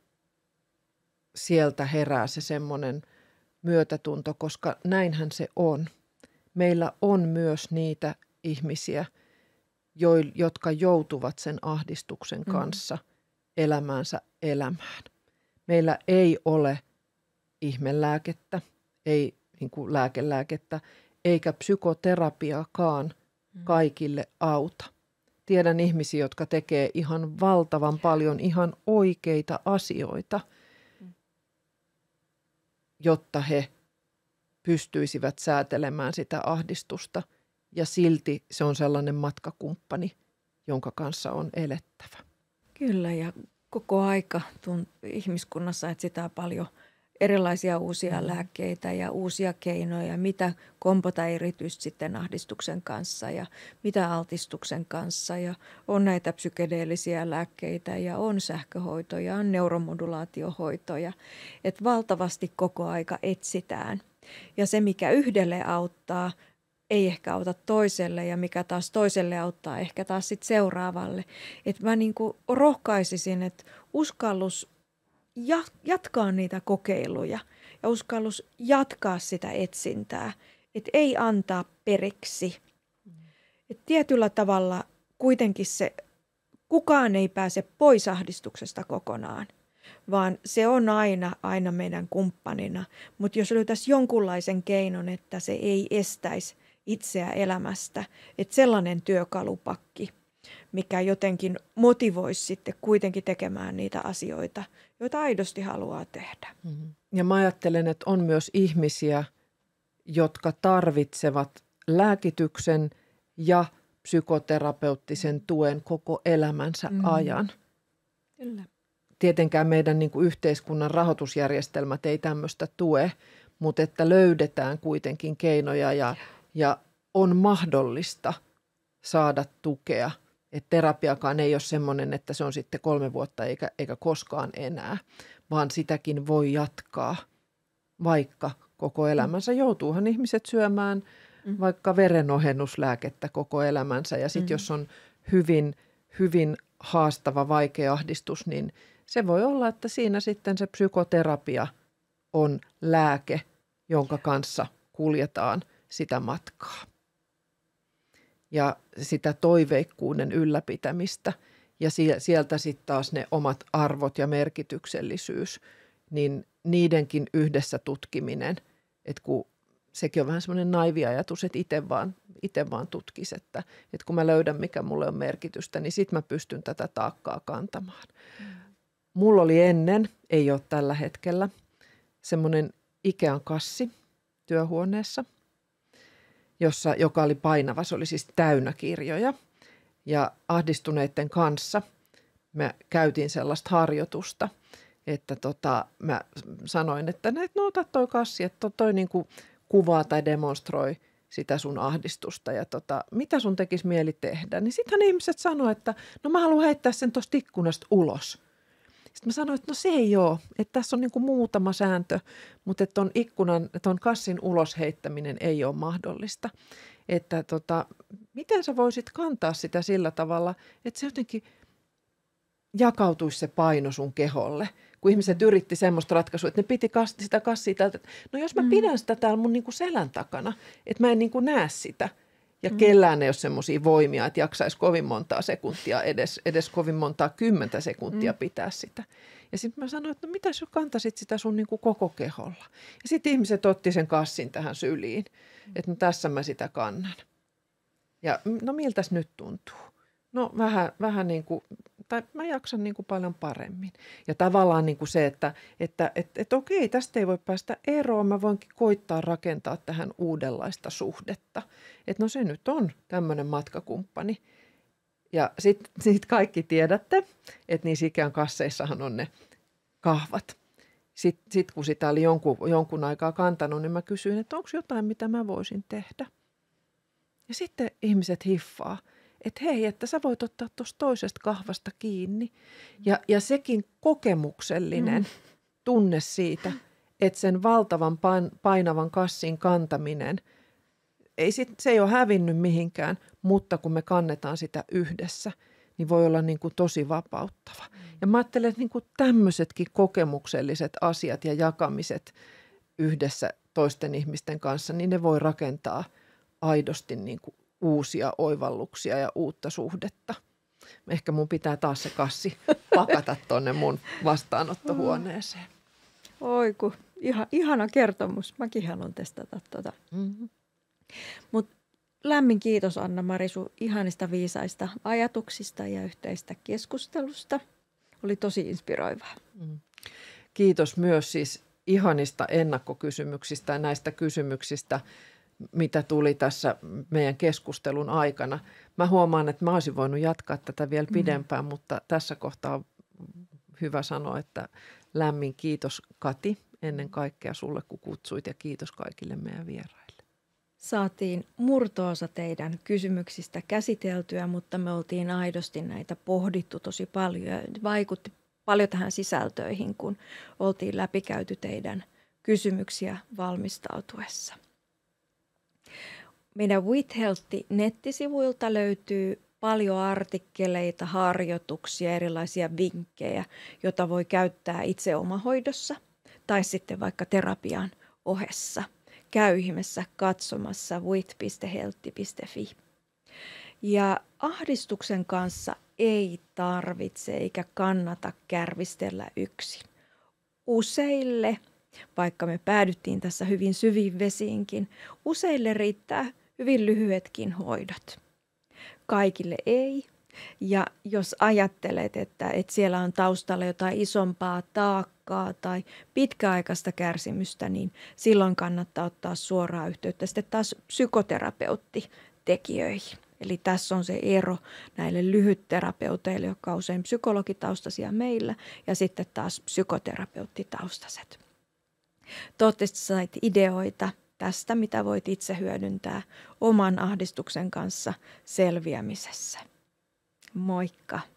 sieltä herää se semmoinen – myötätunto, koska näinhän se on. Meillä on myös niitä ihmisiä, jo, jotka joutuvat sen ahdistuksen mm. kanssa elämäänsä elämään. Meillä ei ole ihmelääkettä, ei niin kuin lääkelääkettä, eikä psykoterapiakaan mm. kaikille auta. Tiedän ihmisiä, jotka tekee ihan valtavan paljon ihan oikeita asioita – jotta he pystyisivät säätelemään sitä ahdistusta. Ja silti se on sellainen matkakumppani, jonka kanssa on elettävä. Kyllä, ja koko aika tunt, ihmiskunnassa etsitään paljon – erilaisia uusia mm-hmm. lääkkeitä ja uusia keinoja, mitä kompata erityisesti sitten ahdistuksen kanssa ja mitä altistuksen kanssa. Ja on näitä psykedeellisiä lääkkeitä ja on sähköhoitoja, on neuromodulaatiohoitoja. Että valtavasti koko aika etsitään. Ja se, mikä yhdelle auttaa, ei ehkä auta toiselle ja mikä taas toiselle auttaa ehkä taas sit seuraavalle. Että mä niin rohkaisisin, että uskallus jatkaa niitä kokeiluja ja uskallus jatkaa sitä etsintää, että ei antaa periksi. Et tietyllä tavalla kuitenkin se kukaan ei pääse pois ahdistuksesta kokonaan, vaan se on aina, aina meidän kumppanina. Mutta jos löytäisi jonkunlaisen keinon, että se ei estäisi itseä elämästä, että sellainen työkalupakki mikä jotenkin motivoisi sitten kuitenkin tekemään niitä asioita, joita aidosti haluaa tehdä. Mm-hmm. Ja mä ajattelen, että on myös ihmisiä, jotka tarvitsevat lääkityksen ja psykoterapeuttisen tuen koko elämänsä mm. ajan. Kyllä. Tietenkään meidän niin kuin yhteiskunnan rahoitusjärjestelmät ei tämmöistä tue, mutta että löydetään kuitenkin keinoja ja, ja on mahdollista saada tukea – että terapiakaan ei ole semmoinen, että se on sitten kolme vuotta eikä, eikä koskaan enää, vaan sitäkin voi jatkaa, vaikka koko elämänsä. Mm. Joutuuhan ihmiset syömään mm. vaikka verenohennuslääkettä koko elämänsä ja sitten mm. jos on hyvin, hyvin haastava, vaikea ahdistus, niin se voi olla, että siinä sitten se psykoterapia on lääke, jonka kanssa kuljetaan sitä matkaa ja sitä toiveikkuuden ylläpitämistä ja sieltä sitten taas ne omat arvot ja merkityksellisyys, niin niidenkin yhdessä tutkiminen, että kun sekin on vähän semmoinen naivi ajatus, että itse vaan, ite vaan tutkisi, että, että kun mä löydän, mikä mulle on merkitystä, niin sitten mä pystyn tätä taakkaa kantamaan. Mm. Mulla oli ennen, ei ole tällä hetkellä, semmoinen Ikean kassi työhuoneessa – jossa, joka oli painava. Se oli siis täynnä kirjoja. Ja ahdistuneiden kanssa mä käytiin sellaista harjoitusta, että tota, mä sanoin, että no, no ota toi kassi, että toi niin kuin kuvaa tai demonstroi sitä sun ahdistusta ja tota, mitä sun tekisi mieli tehdä. Niin sittenhän ihmiset sanoivat, että no mä haluan heittää sen tuosta ikkunasta ulos – sitten mä sanoin, että no se ei ole, että tässä on niin kuin muutama sääntö, mutta että ton ikkunan, ton kassin ulos heittäminen ei ole mahdollista. Että tota, miten sä voisit kantaa sitä sillä tavalla, että se jotenkin jakautuisi se paino sun keholle – kun ihmiset yritti semmoista ratkaisua, että ne piti sitä kassia täältä. No jos mä mm. pidän sitä täällä mun niin kuin selän takana, että mä en niin kuin näe sitä – ja mm. kellään ei ole semmoisia voimia, että jaksaisi kovin montaa sekuntia, edes, edes kovin montaa kymmentä sekuntia mm. pitää sitä. Ja sitten mä sanoin, että no mitä sä kantasit sitä sun niin kuin koko keholla. Ja sitten ihmiset otti sen kassin tähän syliin, mm. että no tässä mä sitä kannan. Ja mm, no miltäs nyt tuntuu? No vähän, vähän niin kuin tai mä jaksan niin kuin paljon paremmin. Ja tavallaan niin kuin se, että, että että että okei, tästä ei voi päästä eroon, mä voinkin koittaa rakentaa tähän uudenlaista suhdetta. Että no se nyt on tämmöinen matkakumppani. Ja sitten sit kaikki tiedätte, että niissä ikään kasseissahan on ne kahvat. Sitten sit kun sitä oli jonkun, jonkun aikaa kantanut, niin mä kysyin, että onko jotain, mitä mä voisin tehdä. Ja sitten ihmiset hiffaa – että hei, että sä voit ottaa tuosta toisesta kahvasta kiinni. Ja, ja sekin kokemuksellinen mm. tunne siitä, että sen valtavan pain, painavan kassin kantaminen, ei sit, se ei ole hävinnyt mihinkään, mutta kun me kannetaan sitä yhdessä, niin voi olla niin kuin tosi vapauttava. Mm. Ja mä ajattelen, että niin kuin tämmöisetkin kokemukselliset asiat ja jakamiset yhdessä toisten ihmisten kanssa, niin ne voi rakentaa aidosti niin kuin uusia oivalluksia ja uutta suhdetta. Ehkä mun pitää taas se kassi pakata tonne mun vastaanottohuoneeseen. Oi ku, ihan, ihana kertomus. Mäkin haluan testata tota. Mm-hmm. Mut lämmin kiitos Anna-Mari sun ihanista viisaista ajatuksista ja yhteistä keskustelusta. Oli tosi inspiroivaa. Mm. Kiitos myös siis ihanista ennakkokysymyksistä ja näistä kysymyksistä – mitä tuli tässä meidän keskustelun aikana. Mä huomaan, että mä olisin voinut jatkaa tätä vielä mm. pidempään, mm. mutta tässä kohtaa on hyvä sanoa, että lämmin kiitos Kati ennen kaikkea sulle, kun kutsuit ja kiitos kaikille meidän vieraille. Saatiin murtoosa teidän kysymyksistä käsiteltyä, mutta me oltiin aidosti näitä pohdittu tosi paljon ja vaikutti paljon tähän sisältöihin, kun oltiin läpikäyty teidän kysymyksiä valmistautuessa. Meidän WithHealth nettisivuilta löytyy paljon artikkeleita, harjoituksia, erilaisia vinkkejä, joita voi käyttää itse omahoidossa tai sitten vaikka terapian ohessa. Käy ihmeessä katsomassa with.healthy.fi. Ja ahdistuksen kanssa ei tarvitse eikä kannata kärvistellä yksin. Useille, vaikka me päädyttiin tässä hyvin syviin vesiinkin, useille riittää hyvin lyhyetkin hoidot. Kaikille ei. Ja jos ajattelet, että, että siellä on taustalla jotain isompaa taakkaa tai pitkäaikaista kärsimystä, niin silloin kannattaa ottaa suoraa yhteyttä sitten taas psykoterapeuttitekijöihin. Eli tässä on se ero näille lyhytterapeuteille, jotka on usein psykologitaustaisia meillä, ja sitten taas psykoterapeuttitaustaiset. Toivottavasti sait ideoita tästä, mitä voit itse hyödyntää oman ahdistuksen kanssa selviämisessä. Moikka!